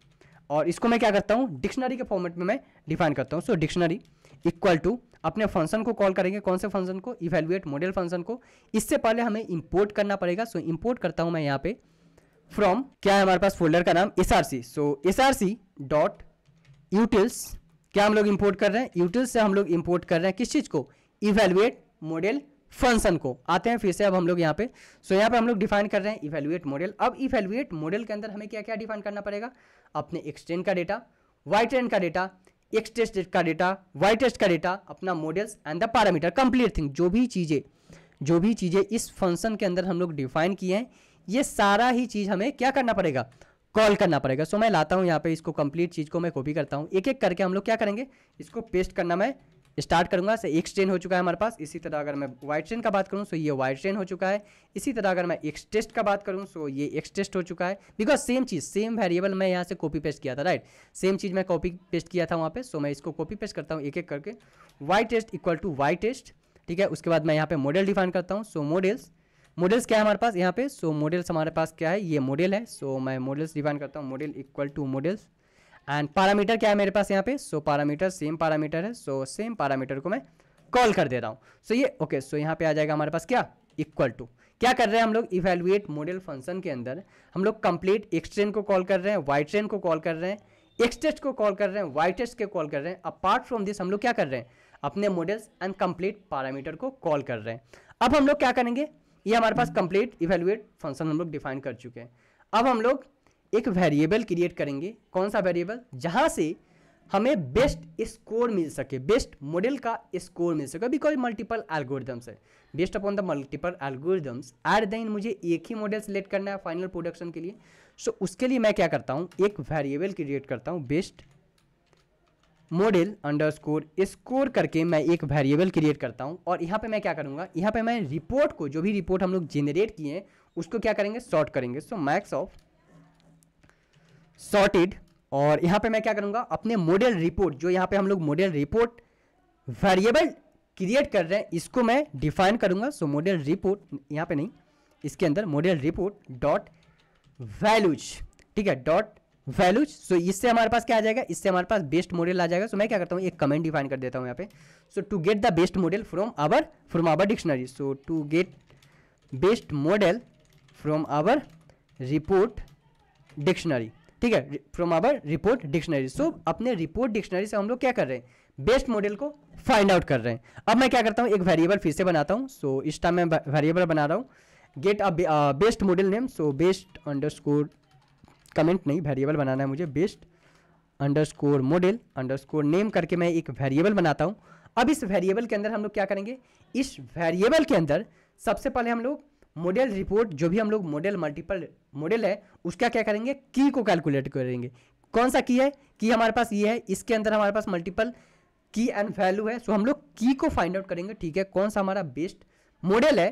S1: और इसको मैं क्या करता हूँ डिक्शनरी के फॉर्मेट में मैं डिफाइन करता हूँ सो डिक्शनरी इक्वल टू अपने फंक्शन को कॉल करेंगे कौन से फंक्शन को इवेलुएट मॉडल फंक्शन को इससे पहले हमें इंपोर्ट करना पड़ेगा सो so, इंपोर्ट करता हूँ मैं यहाँ पे फ्रॉम क्या है हमारे पास फोल्डर का नाम S R C so S R C dot utils क्या हम लोग इम्पोर्ट कर रहे हैं यूटिल्स से हम लोग इम्पोर्ट कर रहे हैं किस चीज़ को इवेल्युएट मॉडल फंक्शन को आते हैं फिर से अब हम लोग यहाँ पे सो so, यहाँ पे हम लोग डिफाइन कर रहे हैं इवेलुएट मॉडल अब इवेलुएट मॉडल के अंदर हमें क्या क्या डिफाइन करना पड़ेगा अपने एक्सटेन का डेटा वाई ट्रेन का डेटा एक्स टेस्ट का डेटा वाई टेस्ट का डेटा अपना models and the parameter complete thing जो भी चीज़ें जो भी चीज़ें इस फंक्शन के अंदर हम लोग डिफाइन किए हैं ये सारा ही चीज़ हमें क्या करना पड़ेगा कॉल करना पड़ेगा सो so, मैं लाता हूँ यहाँ पे इसको कंप्लीट चीज़ को मैं कॉपी करता हूँ एक एक करके हम लोग क्या करेंगे इसको पेस्ट करना मैं स्टार्ट करूंगा से एक स्ट्रेन हो चुका है हमारे पास इसी तरह अगर मैं वाइट स्ट्रेन का बात करूँ सो ये वाइट स्ट्रेन हो चुका है इसी तरह अगर मैं एक्स टेस्ट का बात करूँ सो ये एक्स टेस्ट हो चुका है बिकॉज सेम चीज़ सेम वेरिएबल मैं यहाँ से कॉपी पेस्ट किया था राइट सेम चीज़ मैं कॉपी पेस्ट किया था वहाँ पर सो मैं इसको कॉपी पेस्ट करता हूँ एक एक करके Y test equal to Y test ठीक है उसके बाद मैं यहाँ पे मॉडल डिफाइन करता हूँ सो मॉडल्स मॉडल्स क्या है हमारे पास यहाँ पे सो मॉडल्स हमारे पास क्या है ये मॉडल है सो मैं मॉडल्स डिफाइन करता हूँ model equal to models and parameter क्या है मेरे पास यहाँ पे सो पैरामीटर सेम पैरामीटर है सो सेम पैरामीटर को मैं कॉल कर दे रहा हूँ सो so, ये ओके सो यहाँ पे आ जाएगा हमारे पास क्या इक्वल टू क्या कर रहे हैं हम लोग इवेलुएट मॉडल फंक्शन के अंदर हम लोग कंप्लीट एक्स ट्रेन को कॉल कर रहे हैं वाई ट्रेन को कॉल कर रहे हैं एक्स टेस्ट को कॉल कर रहे हैं वाई टेस्ट के कॉल कर रहे हैं अपार्ट फ्रॉम दिस हम लोग क्या कर रहे हैं अपने मॉडल्स एंड कंप्लीट पैरामीटर को कॉल कर रहे हैं अब हम लोग क्या करेंगे ये हमारे पास कंप्लीट इवेलुएट फंक्शन हम लोग डिफाइन कर चुके हैं अब हम लोग एक वेरिएबल क्रिएट करेंगे कौन सा वेरिएबल जहाँ से हमें बेस्ट स्कोर मिल सके बेस्ट मॉडल का स्कोर मिल सके बिकॉज मल्टीपल एल्गोरिदम्स है based upon the multiple algorithms at then मुझे एक ही मॉडल सेलेक्ट करना है फाइनल प्रोडक्शन के लिए सो so, उसके लिए मैं क्या करता हूँ एक वेरिएबल क्रिएट करता हूँ best model under score score करके मैं एक वेरिएबल क्रिएट करता हूँ और यहाँ पे मैं क्या करूँगा यहाँ पे मैं रिपोर्ट को जो भी रिपोर्ट हम लोग जेनरेट किए हैं उसको क्या करेंगे शॉर्ट करेंगे सो मैक्स ऑफ सॉर्टेड और यहाँ पे मैं क्या करूँगा अपने मॉडल रिपोर्ट जो यहाँ पे हम लोग मॉडल रिपोर्ट वेरिएबल क्रिएट कर रहे हैं इसको मैं डिफाइन करूँगा सो मॉडल रिपोर्ट यहाँ पे नहीं इसके अंदर मॉडल रिपोर्ट डॉट वैल्यूज ठीक है डॉट वैल्यूज सो इससे हमारे पास क्या आ जाएगा इससे हमारे पास बेस्ट मॉडल आ जाएगा सो so, मैं क्या करता हूँ एक कमेंट डिफाइन कर देता हूँ यहाँ पे so to get the best model from our from our dictionary so to get best model from our report dictionary ठीक है from our report dictionary so अपने रिपोर्ट डिक्शनरी से हम लोग क्या कर रहे हैं बेस्ट मॉडल को फाइंड आउट कर रहे हैं अब मैं क्या करता हूँ एक वेरिएबल फिर से बनाता हूँ सो so, इस टाइम मैं वेरिएबल बना रहा हूँ get a best model name so best under score comment नहीं वेरिएबल बनाना है मुझे best under score model under score name करके मैं एक वेरिएबल बनाता हूँ अब इस वेरिएबल के अंदर हम लोग क्या करेंगे इस वेरिएबल के अंदर सबसे पहले हम लोग मॉडल रिपोर्ट जो भी हम लोग मॉडल मल्टीपल मॉडल है उसका क्या करेंगे की को कैलकुलेट करेंगे कौन सा की है की हमारे पास ये है इसके अंदर हमारे पास मल्टीपल की एंड वैल्यू है सो हम लोग की को फाइंड आउट करेंगे ठीक है कौन सा हमारा बेस्ट मॉडल है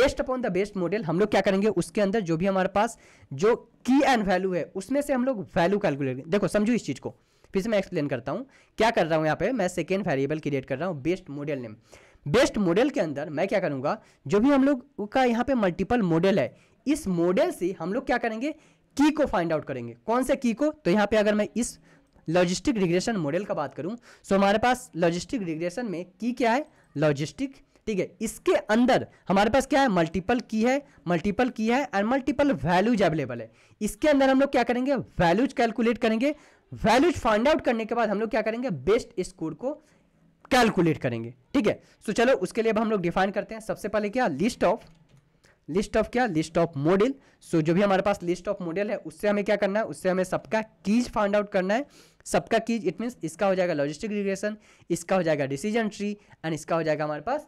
S1: based upon the best model हम लोग क्या करेंगे उसके अंदर जो भी हमारे पास जो की एंड वैल्यू है उसमें से हम लोग वैल्यू कैलकुलेट देखो समझो इस चीज़ को फिर से मैं एक्सप्लेन करता हूँ क्या कर रहा हूँ यहाँ पे मैं सेकेंड वेरिएबल क्रिएट कर रहा हूँ best model name best model के अंदर मैं क्या करूँगा जो भी हम लोग का यहाँ पे मल्टीपल मॉडल है इस मॉडल से हम लोग क्या करेंगे की को फाइंड आउट करेंगे कौन से की को तो यहाँ पे अगर मैं इस लॉजिस्टिक रिग्रेशन मॉडल का बात करूँ सो हमारे पास लॉजिस्टिक रिग्रेशन में की क्या है लॉजिस्टिक ठीक है इसके अंदर हमारे पास क्या है मल्टीपल की है मल्टीपल की है एंड मल्टीपल वैल्यूज अवेलेबल है इसके अंदर हम लोग क्या करेंगे वैल्यूज कैलकुलेट करेंगे वैल्यूज फाइंड आउट करने के बाद हम लोग क्या करेंगे बेस्ट स्कोर को कैलकुलेट करेंगे ठीक है सो चलो उसके लिए अब हम लोग डिफाइन करते हैं सबसे पहले क्या लिस्ट ऑफ लिस्ट ऑफ क्या लिस्ट ऑफ मॉडल सो जो भी हमारे पास लिस्ट ऑफ मॉडल है उससे हमें क्या करना है उससे हमें सबका कीज फाइंड आउट करना है सबका कीज इट मीन्स इसका हो जाएगा लॉजिस्टिक रिग्रेशन इसका हो जाएगा डिसीजन ट्री एंड इसका हो जाएगा हमारे पास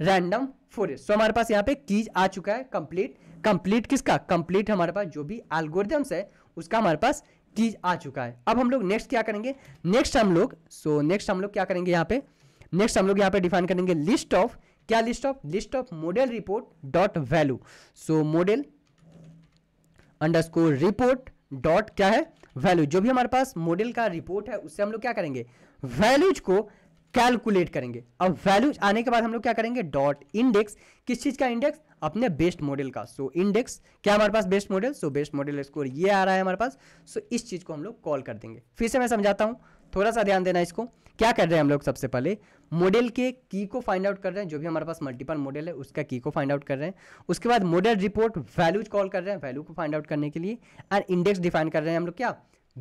S1: रैंडम फोरेस्ट सो हमारे पास यहाँ पे कीज आ चुका है कंप्लीट कंप्लीट किसका कंप्लीट हमारे पास जो भी एल्गोरिदम्स है उसका हमारे पास चीज आ चुका है अब हम लोग नेक्स्ट क्या करेंगे नेक्स्ट हम लोग सो नेक्स्ट हम लोग क्या करेंगे यहाँ पे नेक्स्ट हम लोग यहाँ पे डिफाइन करेंगे लिस्ट ऑफ क्या list of list of model report dot value so model underscore report dot क्या है वैल्यू जो भी हमारे पास मॉडल का रिपोर्ट है उससे हम लोग क्या करेंगे वैल्यूज को कैलकुलेट करेंगे अब वैल्यूज आने के बाद हम लोग क्या करेंगे डॉट इंडेक्स किस चीज का इंडेक्स अपने बेस्ट मॉडल का सो so, इंडेक्स क्या हमारे पास best model so best model score ये आ रहा है हमारे पास सो so, इस चीज़ को हम लोग कॉल कर देंगे फिर से मैं समझाता हूँ थोड़ा सा ध्यान देना इसको क्या कर रहे हैं हम लोग सबसे पहले मॉडल के की को फाइंड आउट कर रहे हैं जो भी हमारे पास मल्टीपल मॉडल है उसका की को फाइंड आउट कर रहे हैं उसके बाद मॉडल रिपोर्ट वैल्यूज कॉल कर रहे हैं वैल्यू को फाइंड आउट करने के लिए एंड इंडेक्स डिफाइन कर रहे हैं हम लोग क्या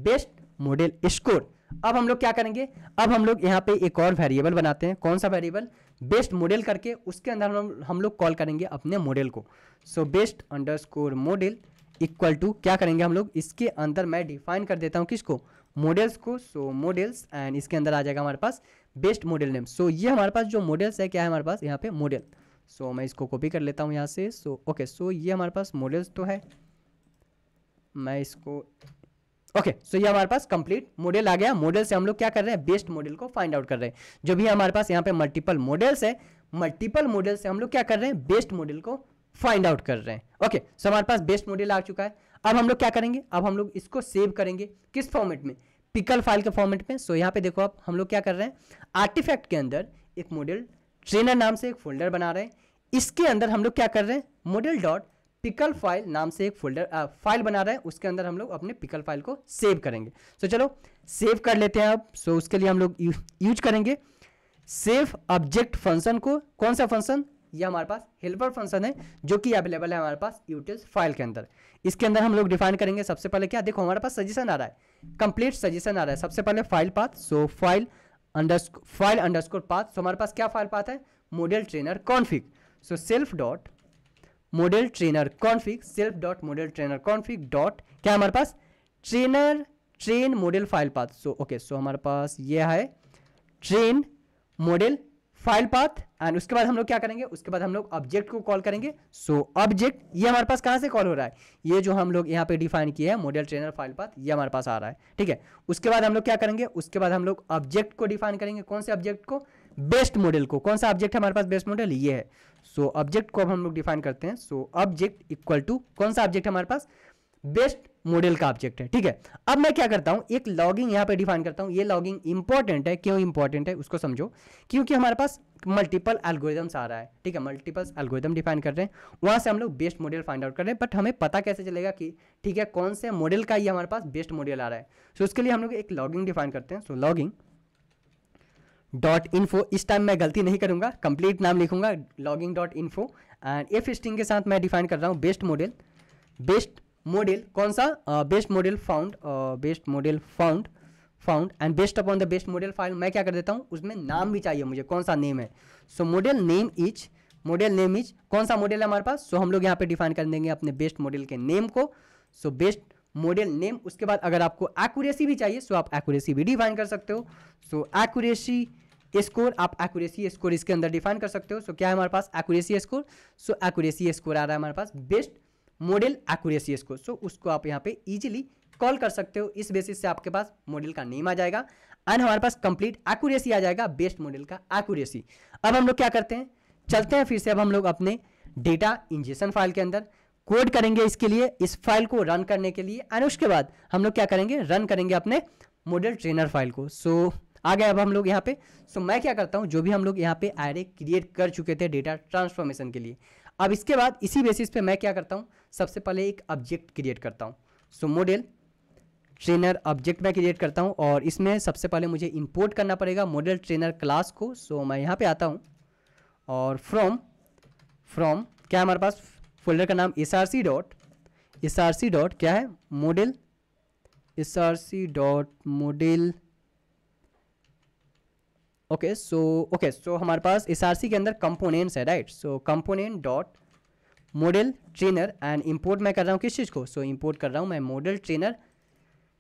S1: बेस्ट मॉडल स्कोर अब हम लोग क्या करेंगे अब हम लोग यहाँ पे एक और वेरिएबल बनाते हैं कौन सा वेरिएबल बेस्ट मॉडल करके उसके अंदर हम हम लोग कॉल करेंगे अपने मॉडल को so best under score model equal to क्या करेंगे हम लोग इसके अंदर मैं डिफाइन कर देता हूँ किसको मॉडल्स को सो मॉडल्स एंड इसके अंदर आ जाएगा हमारे पास बेस्ट मॉडल नेम सो ये हमारे पास जो मॉडल्स है क्या है हमारे पास यहाँ पे मॉडल सो so, मैं इसको कॉपी कर लेता हूँ यहाँ से सो ओके सो ये हमारे पास मॉडल्स तो है मैं इसको ओके सो ये हमारे पास कंप्लीट मॉडल आ गया मॉडल से हम लोग क्या कर रहे हैं बेस्ट मॉडल को फाइंड आउट कर रहे हैं जो भी हमारे पास यहाँ पे मल्टीपल मॉडल्स है मल्टीपल मॉडल से हम लोग क्या कर रहे हैं बेस्ट मॉडल को फाइंड आउट कर रहे हैं ओके सो हमारे पास बेस्ट मॉडल आ चुका है अब हम लोग क्या करेंगे अब हम लोग इसको सेव करेंगे किस फॉर्मेट में पिकल फाइल के फॉर्मेट में सो so, यहाँ पे देखो आप हम लोग क्या कर रहे हैं आर्टिफैक्ट के अंदर एक मॉडल ट्रेनर नाम से एक फोल्डर बना रहे हैं इसके अंदर हम लोग क्या कर रहे हैं मॉडल डॉट पिकल फाइल नाम से एक फोल्डर फाइल बना रहे हैं उसके अंदर हम लोग अपने पिकल फाइल को सेव करेंगे सो चलो सेव कर लेते हैं अब सो उसके लिए हम लोग यूज करेंगे सेव ऑब्जेक्ट फंक्शन को कौन सा फंक्शन यह हमारे पास हेल्पर फंक्शन है जो कि अवेलेबल है हमारे पास यूटेज फाइल के अंदर इसके अंदर हम लोग डिफाइन करेंगे सबसे पहले क्या देखो हमारे पास सजेशन आ रहा है कंप्लीट सजेशन आ रहा है सबसे पहले file path so file under file underscore path so हमारे पास क्या फाइल पाथ है model trainer config so self dot model trainer config self dot model trainer config dot क्या हमारे पास trainer train model file path so okay so हमारे पास ये है train model file path and उसके बाद हम लोग क्या करेंगे उसके बाद हम लोग ऑब्जेक्ट को कॉल करेंगे सो so, ऑब्जेक्ट ये हमारे पास कहाँ से कॉल हो रहा है ये जो हम लोग यहाँ पे डिफाइन किया है मॉडल ट्रेनर फाइल पाथ ये हमारे पास आ रहा है ठीक है उसके बाद हम लोग क्या करेंगे उसके बाद हम लोग ऑब्जेक्ट को डिफाइन करेंगे कौन से ऑब्जेक्ट को बेस्ट मॉडल को कौन सा ऑब्जेक्ट हमारे पास बेस्ट मॉडल ये है सो ऑब्जेक्ट को अब हम लोग डिफाइन करते हैं सो ऑब्जेक्ट इक्वल टू कौन सा ऑब्जेक्ट हमारे पास बेस्ट मॉडल का ऑब्जेक्ट है ठीक है अब मैं क्या करता हूं एक लॉगिंग यहाँ पे डिफाइन करता हूं ये लॉगिंग इंपॉर्टेंट है क्यों इंपॉर्टेंट है उसको समझो क्योंकि हमारे पास मल्टीपल एल्गोरिदम्स आ रहा है ठीक है मल्टीपल एल्गोरिदम डिफाइन कर रहे हैं वहां से हम लोग बेस्ट मॉडल फाइंड आउट कर रहे हैं बट हमें पता कैसे चलेगा कि ठीक है कौन से मॉडल का ये हमारे पास बेस्ट मॉडल आ रहा है सो so, उसके लिए हम लोग एक लॉगिंग डिफाइन करते हैं so so, logging dot info इस टाइम मैं गलती नहीं करूँगा कंप्लीट नाम लिखूंगा logging dot info and F string के साथ मैं डिफाइन कर रहा हूँ बेस्ट मॉडल बेस्ट मॉडल कौन सा best model found best model found found and based upon the best model file मैं क्या कर देता हूँ उसमें नाम भी चाहिए मुझे कौन सा नेम है so model name is model name is कौन सा मॉडल है हमारे पास सो so, हम लोग यहाँ पे डिफाइन कर देंगे अपने बेस्ट मॉडल के नेम को so so, best model name उसके बाद अगर आपको एक्यूरेसी भी चाहिए सो so आप एक्यूरेसी भी डिफाइन कर सकते हो सो एक्यूरेसी स्कोर आप एक्यूरेसी स्कोर इसके अंदर डिफाइन कर सकते हो सो so, क्या है हमारे पास accuracy score so accuracy score आ रहा है हमारे पास best model accuracy score so उसको आप यहाँ पे इजीली कॉल कर सकते हो इस बेसिस से आपके पास मॉडल का नेम आ जाएगा एंड हमारे पास कंप्लीट एक्यूरेसी आ जाएगा बेस्ट मॉडल का एक्यूरेसी अब हम लोग क्या करते हैं चलते हैं फिर से अब हम लोग अपने डेटा इंजेक्शन फाइल के अंदर कोड करेंगे इसके लिए इस फाइल को रन करने के लिए एंड उसके बाद हम लोग क्या करेंगे रन करेंगे अपने मॉडल ट्रेनर फाइल को सो so, आ गए अब हम लोग यहाँ पे सो so, मैं क्या करता हूँ जो भी हम लोग यहाँ पे आर क्रिएट कर चुके थे डेटा ट्रांसफॉर्मेशन के लिए अब इसके बाद इसी बेसिस पे मैं क्या करता हूँ सबसे पहले एक ऑब्जेक्ट क्रिएट करता हूँ सो मॉडल ट्रेनर ऑब्जेक्ट मैं क्रिएट करता हूँ और इसमें सबसे पहले मुझे इम्पोर्ट करना पड़ेगा मॉडल ट्रेनर क्लास को सो so, मैं यहाँ पर आता हूँ और फ्रॉम फ्रॉम क्या हमारे पास फोल्डर का नाम S R C dot S R C dot क्या है model S R C dot model okay so okay so हमारे पास एस के अंदर कंपोनेंट्स है right so component dot model trainer and import मैं कर रहा हूँ किस चीज़ को सो so, इंपोर्ट कर रहा हूँ मैं मॉडल ट्रेनर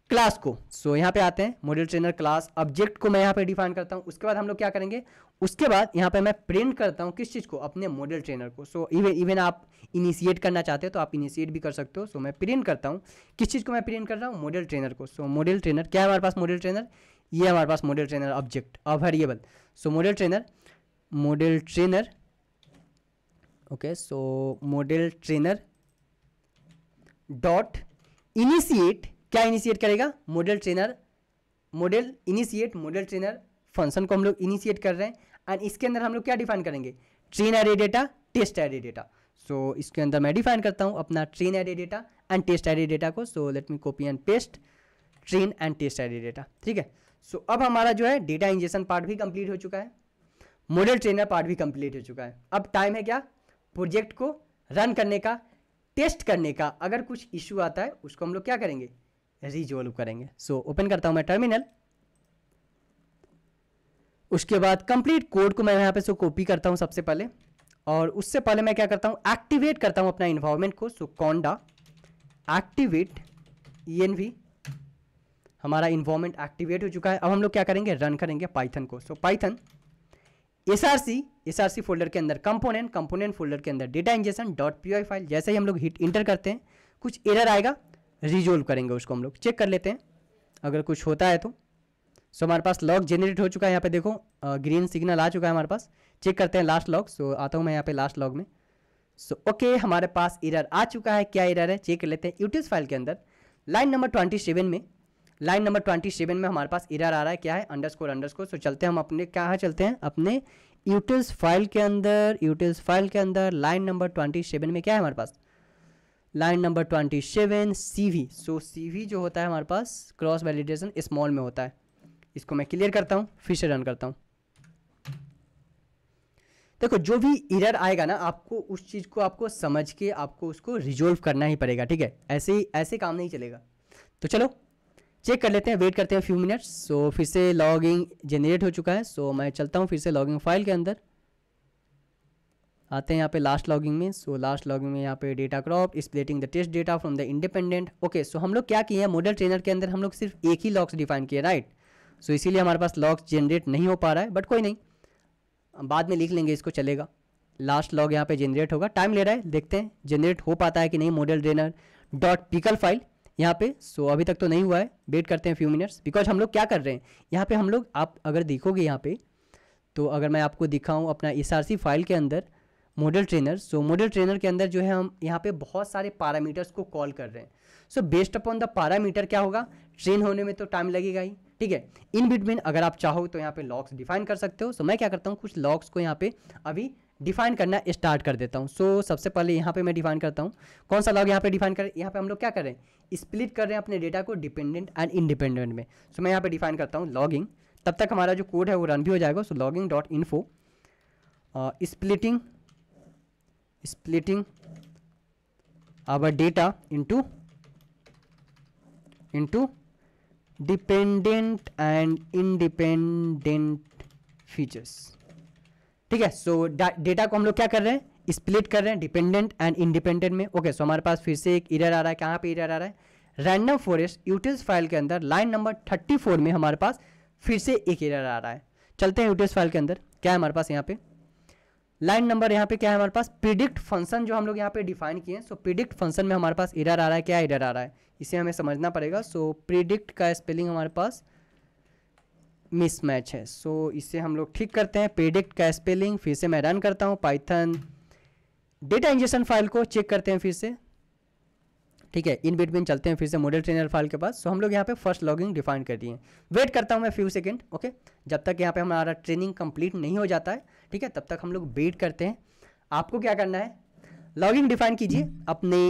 S1: क्लास को सो so, यहाँ पे आते हैं मॉडल ट्रेनर क्लास ऑब्जेक्ट को मैं यहाँ पे डिफाइन करता हूँ उसके बाद हम लोग क्या करेंगे उसके बाद यहाँ पे मैं प्रिंट करता हूँ किस चीज़ को अपने मॉडल ट्रेनर को सो इवन इवन आप इनिशिएट करना चाहते हो तो आप इनिशिएट भी कर सकते हो सो so, मैं प्रिंट करता हूँ किस चीज़ को मैं प्रिंट कर रहा हूँ मॉडल ट्रेनर को सो मॉडल ट्रेनर क्या है हमारे पास मॉडल ट्रेनर ये हमारे पास model trainer object a variable so model trainer model trainer okay so model trainer dot initiate क्या इनिशिएट करेगा model trainer model initiate model trainer function को हम लोग इनिशिएट कर रहे हैं एंड इसके अंदर हम लोग क्या डिफाइन करेंगे train I data test I data so इसके अंदर मैं डिफाइन करता हूँ अपना train I data and test I data को so let me copy and paste train and test I data ठीक है सो so, अब हमारा जो है डेटा इंजेक्शन पार्ट भी कंप्लीट हो चुका है मॉडल ट्रेनर पार्ट भी कंप्लीट हो चुका है अब टाइम है क्या प्रोजेक्ट को रन करने का टेस्ट करने का अगर कुछ इश्यू आता है उसको हम लोग क्या करेंगे रिजोल्व करेंगे सो so, ओपन करता हूं मैं टर्मिनल उसके बाद कंप्लीट कोड को मैं यहां पे सो कॉपी करता हूं सबसे पहले और उससे पहले मैं क्या करता हूँ एक्टिवेट करता हूं अपना इन्वायरमेंट को so conda activate E N V हमारा इन्वॉर्मेंट एक्टिवेट हो चुका है अब हम लोग क्या करेंगे रन करेंगे पाइथन को so Python S R C S R C folder के अंदर कंपोनेंट कंपोनेंट फोल्डर के अंदर data ingestion dot P file जैसे ही हम लोग हिट इंटर करते हैं कुछ एरर आएगा रिजोल्व करेंगे उसको हम लोग चेक कर लेते हैं अगर कुछ होता है तो सो हमारे पास लॉग जनरेट हो चुका है यहाँ पे देखो ग्रीन सिग्नल आ चुका है हमारे पास चेक करते हैं लास्ट लॉग सो आता हूँ मैं यहाँ पे लास्ट लॉग में सो so, ओके okay, हमारे पास एरर आ चुका है क्या एरर है चेक कर लेते हैं यूट्यूब फाइल के अंदर लाइन नंबर ट्वेंटी सेवन में लाइन नंबर ट्वेंटी सेवन में हमारे पास इरर आ रहा है क्या है अंडर स्कोर अंडर स्कोर चलते हैं हम अपने कहाँ चलते हैं अपने यूटिल्स फाइल के अंदर यूटिल्स फाइल के अंदर लाइन नंबर ट्वेंटी सेवन में क्या है हमारे पास line number twenty seven C V so C V जो होता है हमारे पास क्रॉस वैलिडेशन स्मॉल में होता है इसको मैं क्लियर करता हूँ फिर से रन करता हूँ देखो जो भी इरर आएगा ना आपको उस चीज़ को आपको समझ के आपको उसको रिजोल्व करना ही पड़ेगा ठीक है ऐसे ही ऐसे काम नहीं चलेगा तो चलो चेक कर लेते हैं वेट करते हैं फ्यू मिनट्स सो फिर से लॉगिंग जनरेट हो चुका है सो so, मैं चलता हूँ फिर से लॉगिंग फाइल के अंदर आते हैं यहाँ पे लास्ट लॉगिंग में सो लास्ट लॉगिंग में यहाँ पे data crop splitting the test data from the independent okay so हम लोग क्या किए हैं मॉडल ट्रेनर के अंदर हम लोग सिर्फ एक ही लॉक्स डिफाइन किए राइट सो इसीलिए हमारे पास लॉक्स जनरेट नहीं हो पा रहा है बट कोई नहीं बाद में लिख लेंगे इसको चलेगा लास्ट लॉग यहाँ पे जनरेट होगा टाइम ले रहा है देखते हैं जनरेट हो पाता है कि नहीं model trainer dot pickle file यहाँ पे सो अभी तक तो नहीं हुआ है वेट करते हैं फ्यू मिनट्स बिकॉज हम लोग क्या कर रहे हैं यहाँ पे हम लोग आप अगर देखोगे यहाँ पे तो अगर मैं आपको दिखाऊँ अपना एस फाइल के अंदर model trainer so model trainer के अंदर जो है हम यहाँ पे बहुत सारे पैरामीटर्स को कॉल कर रहे हैं so based upon the parameter क्या होगा ट्रेन होने में तो टाइम लगेगा ही ठीक है इन बिटवीन अगर आप चाहो तो यहाँ पे लॉक्स डिफाइन कर सकते हो सो so, मैं क्या करता हूँ कुछ लॉक्स को यहाँ पे अभी डिफाइन करना स्टार्ट कर देता हूँ सो so, सबसे पहले यहाँ पे मैं डिफाइन करता हूँ कौन सा लॉग यहाँ पे डिफाइन करें यहाँ पे हम लोग क्या करें स्प्लिट कर रहे हैं अपने डेटा को डिपेंडेंट एंड इंडिपेंडेंट में सो so, मैं यहाँ पे डिफाइन करता हूँ लॉगिंग तब तक हमारा जो कोड है वो रन भी हो जाएगा so logging dot info splitting splitting our data into into dependent and independent features ठीक है सो डेटा को हम लोग क्या कर रहे हैं स्प्लिट कर रहे हैं डिपेंडेंट एंड इंडिपेंडेंट में ओके okay, सो so हमारे पास फिर से एक इरर आ रहा है कहाँ पे इरर आ रहा है रैंडम फॉरेस्ट यूटिल्स फाइल के अंदर लाइन नंबर थर्टी फोर में हमारे पास फिर से एक इरर आ रहा है चलते हैं यूटिल्स फाइल के अंदर क्या है हमारे पास यहाँ पे लाइन नंबर यहाँ पे क्या है हमारे पास प्रिडिक्ट फंक्शन जो हम लोग यहाँ पे डिफाइन किए हैं सो प्रिडिक्ट फंक्शन में हमारे पास इरर आ रहा है क्या इरर आ रहा है इसे हमें समझना पड़ेगा सो so, प्रिडिक्ट का स्पेलिंग हमारे पास मिसमैच है सो so, इसे हम लोग ठीक करते हैं पेडिक्ट का स्पेलिंग फिर से मैं रन करता हूँ पाइथन डेटा इंजेक्शन फाइल को चेक करते हैं फिर से ठीक है इन बिटवीन चलते हैं फिर से मॉडल ट्रेनर फाइल के पास सो so, हम लोग यहाँ पे फर्स्ट लॉगिंग डिफाइन कर दिए वेट करता हूँ मैं फ्यू सेकेंड ओके जब तक यहाँ पे हमारा ट्रेनिंग कंप्लीट नहीं हो जाता है ठीक है तब तक हम लोग वेट करते हैं आपको क्या करना है लॉगिंग डिफाइन कीजिए अपने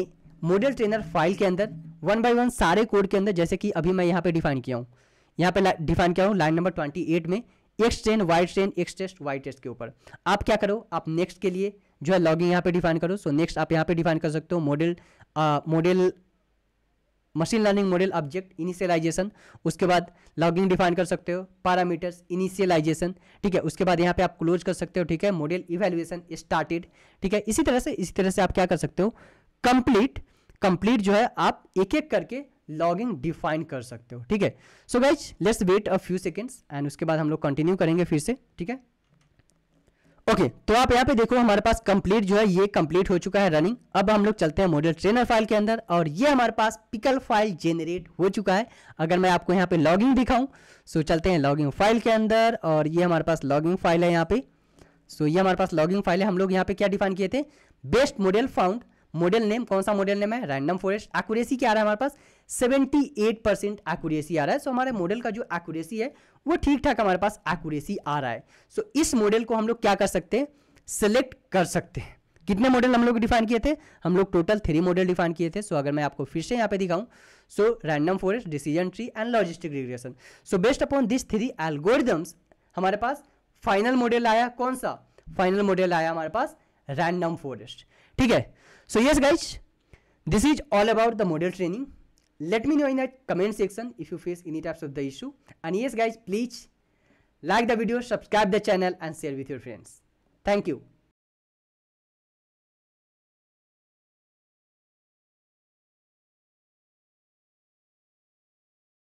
S1: मॉडल ट्रेनर फाइल के अंदर वन बाई वन सारे कोड के अंदर जैसे कि अभी मैं यहाँ पे डिफाइन किया हूँ यहाँ पे डिफाइन क्या हूँ लाइन नंबर ट्वेंटी एट में X train Y train X test Y test के ऊपर आप क्या करो आप नेक्स्ट के लिए जो है लॉगिंग यहाँ पे डिफाइन करो सो so, नेक्स्ट आप यहाँ पे डिफाइन कर सकते हो model model machine learning model object initialization उसके बाद लॉगिंग डिफाइन कर सकते हो पैरामीटर्स इनिशियलाइजेशन ठीक है उसके बाद यहाँ पे आप क्लोज कर सकते हो ठीक है मॉडल इवेल्युएशन स्टार्टेड ठीक है इसी तरह से इसी तरह से आप क्या कर सकते हो कंप्लीट कंप्लीट जो है आप एक एक करके लॉगिंग डिफाइन कर सकते हो ठीक है so guys let's wait a few seconds and उसके बाद हम लोग कंटिन्यू करेंगे फिर से ठीक है ओके okay, तो आप यहाँ पे देखो हमारे पास कंप्लीट जो है ये कंप्लीट हो चुका है रनिंग अब हम लोग चलते हैं मॉडल ट्रेनर फाइल के अंदर और ये हमारे पास पिकल फाइल जेनरेट हो चुका है अगर मैं आपको यहाँ पे लॉगिंग दिखाऊं सो चलते हैं लॉगिंग फाइल के अंदर और ये हमारे पास लॉगिंग फाइल है यहाँ पे सो ये हमारे पास लॉगिंग फाइल है हम लोग यहाँ पे क्या डिफाइन किए थे best model found model name कौन सा मॉडल नेम है रैंडम फॉरेस्ट एक्यूरेसी क्या आ रहा है हमारे पास 78 परसेंट एक्यूरेसी आ रहा है सो so, हमारे मॉडल का जो एक्यूरेसी है वो ठीक ठाक हमारे पास एक्यूरेसी आ रहा है सो so, इस मॉडल को हम लोग क्या कर सकते हैं सेलेक्ट कर सकते हैं कितने मॉडल हम लोग डिफाइन किए थे हम लोग टोटल थ्री मॉडल डिफाइन किए थे सो so, अगर मैं आपको फिर से यहाँ पे दिखाऊं so random forest decision tree and logistic regression so based upon this three algorithms हमारे पास फाइनल मॉडल आया कौन सा फाइनल मॉडल आया हमारे पास रैंडम फॉरेस्ट ठीक है so yes guys this is all about the model training let me know in the comment section if you face any types of the issue and yes guys please like the video subscribe the channel and share with your friends thank you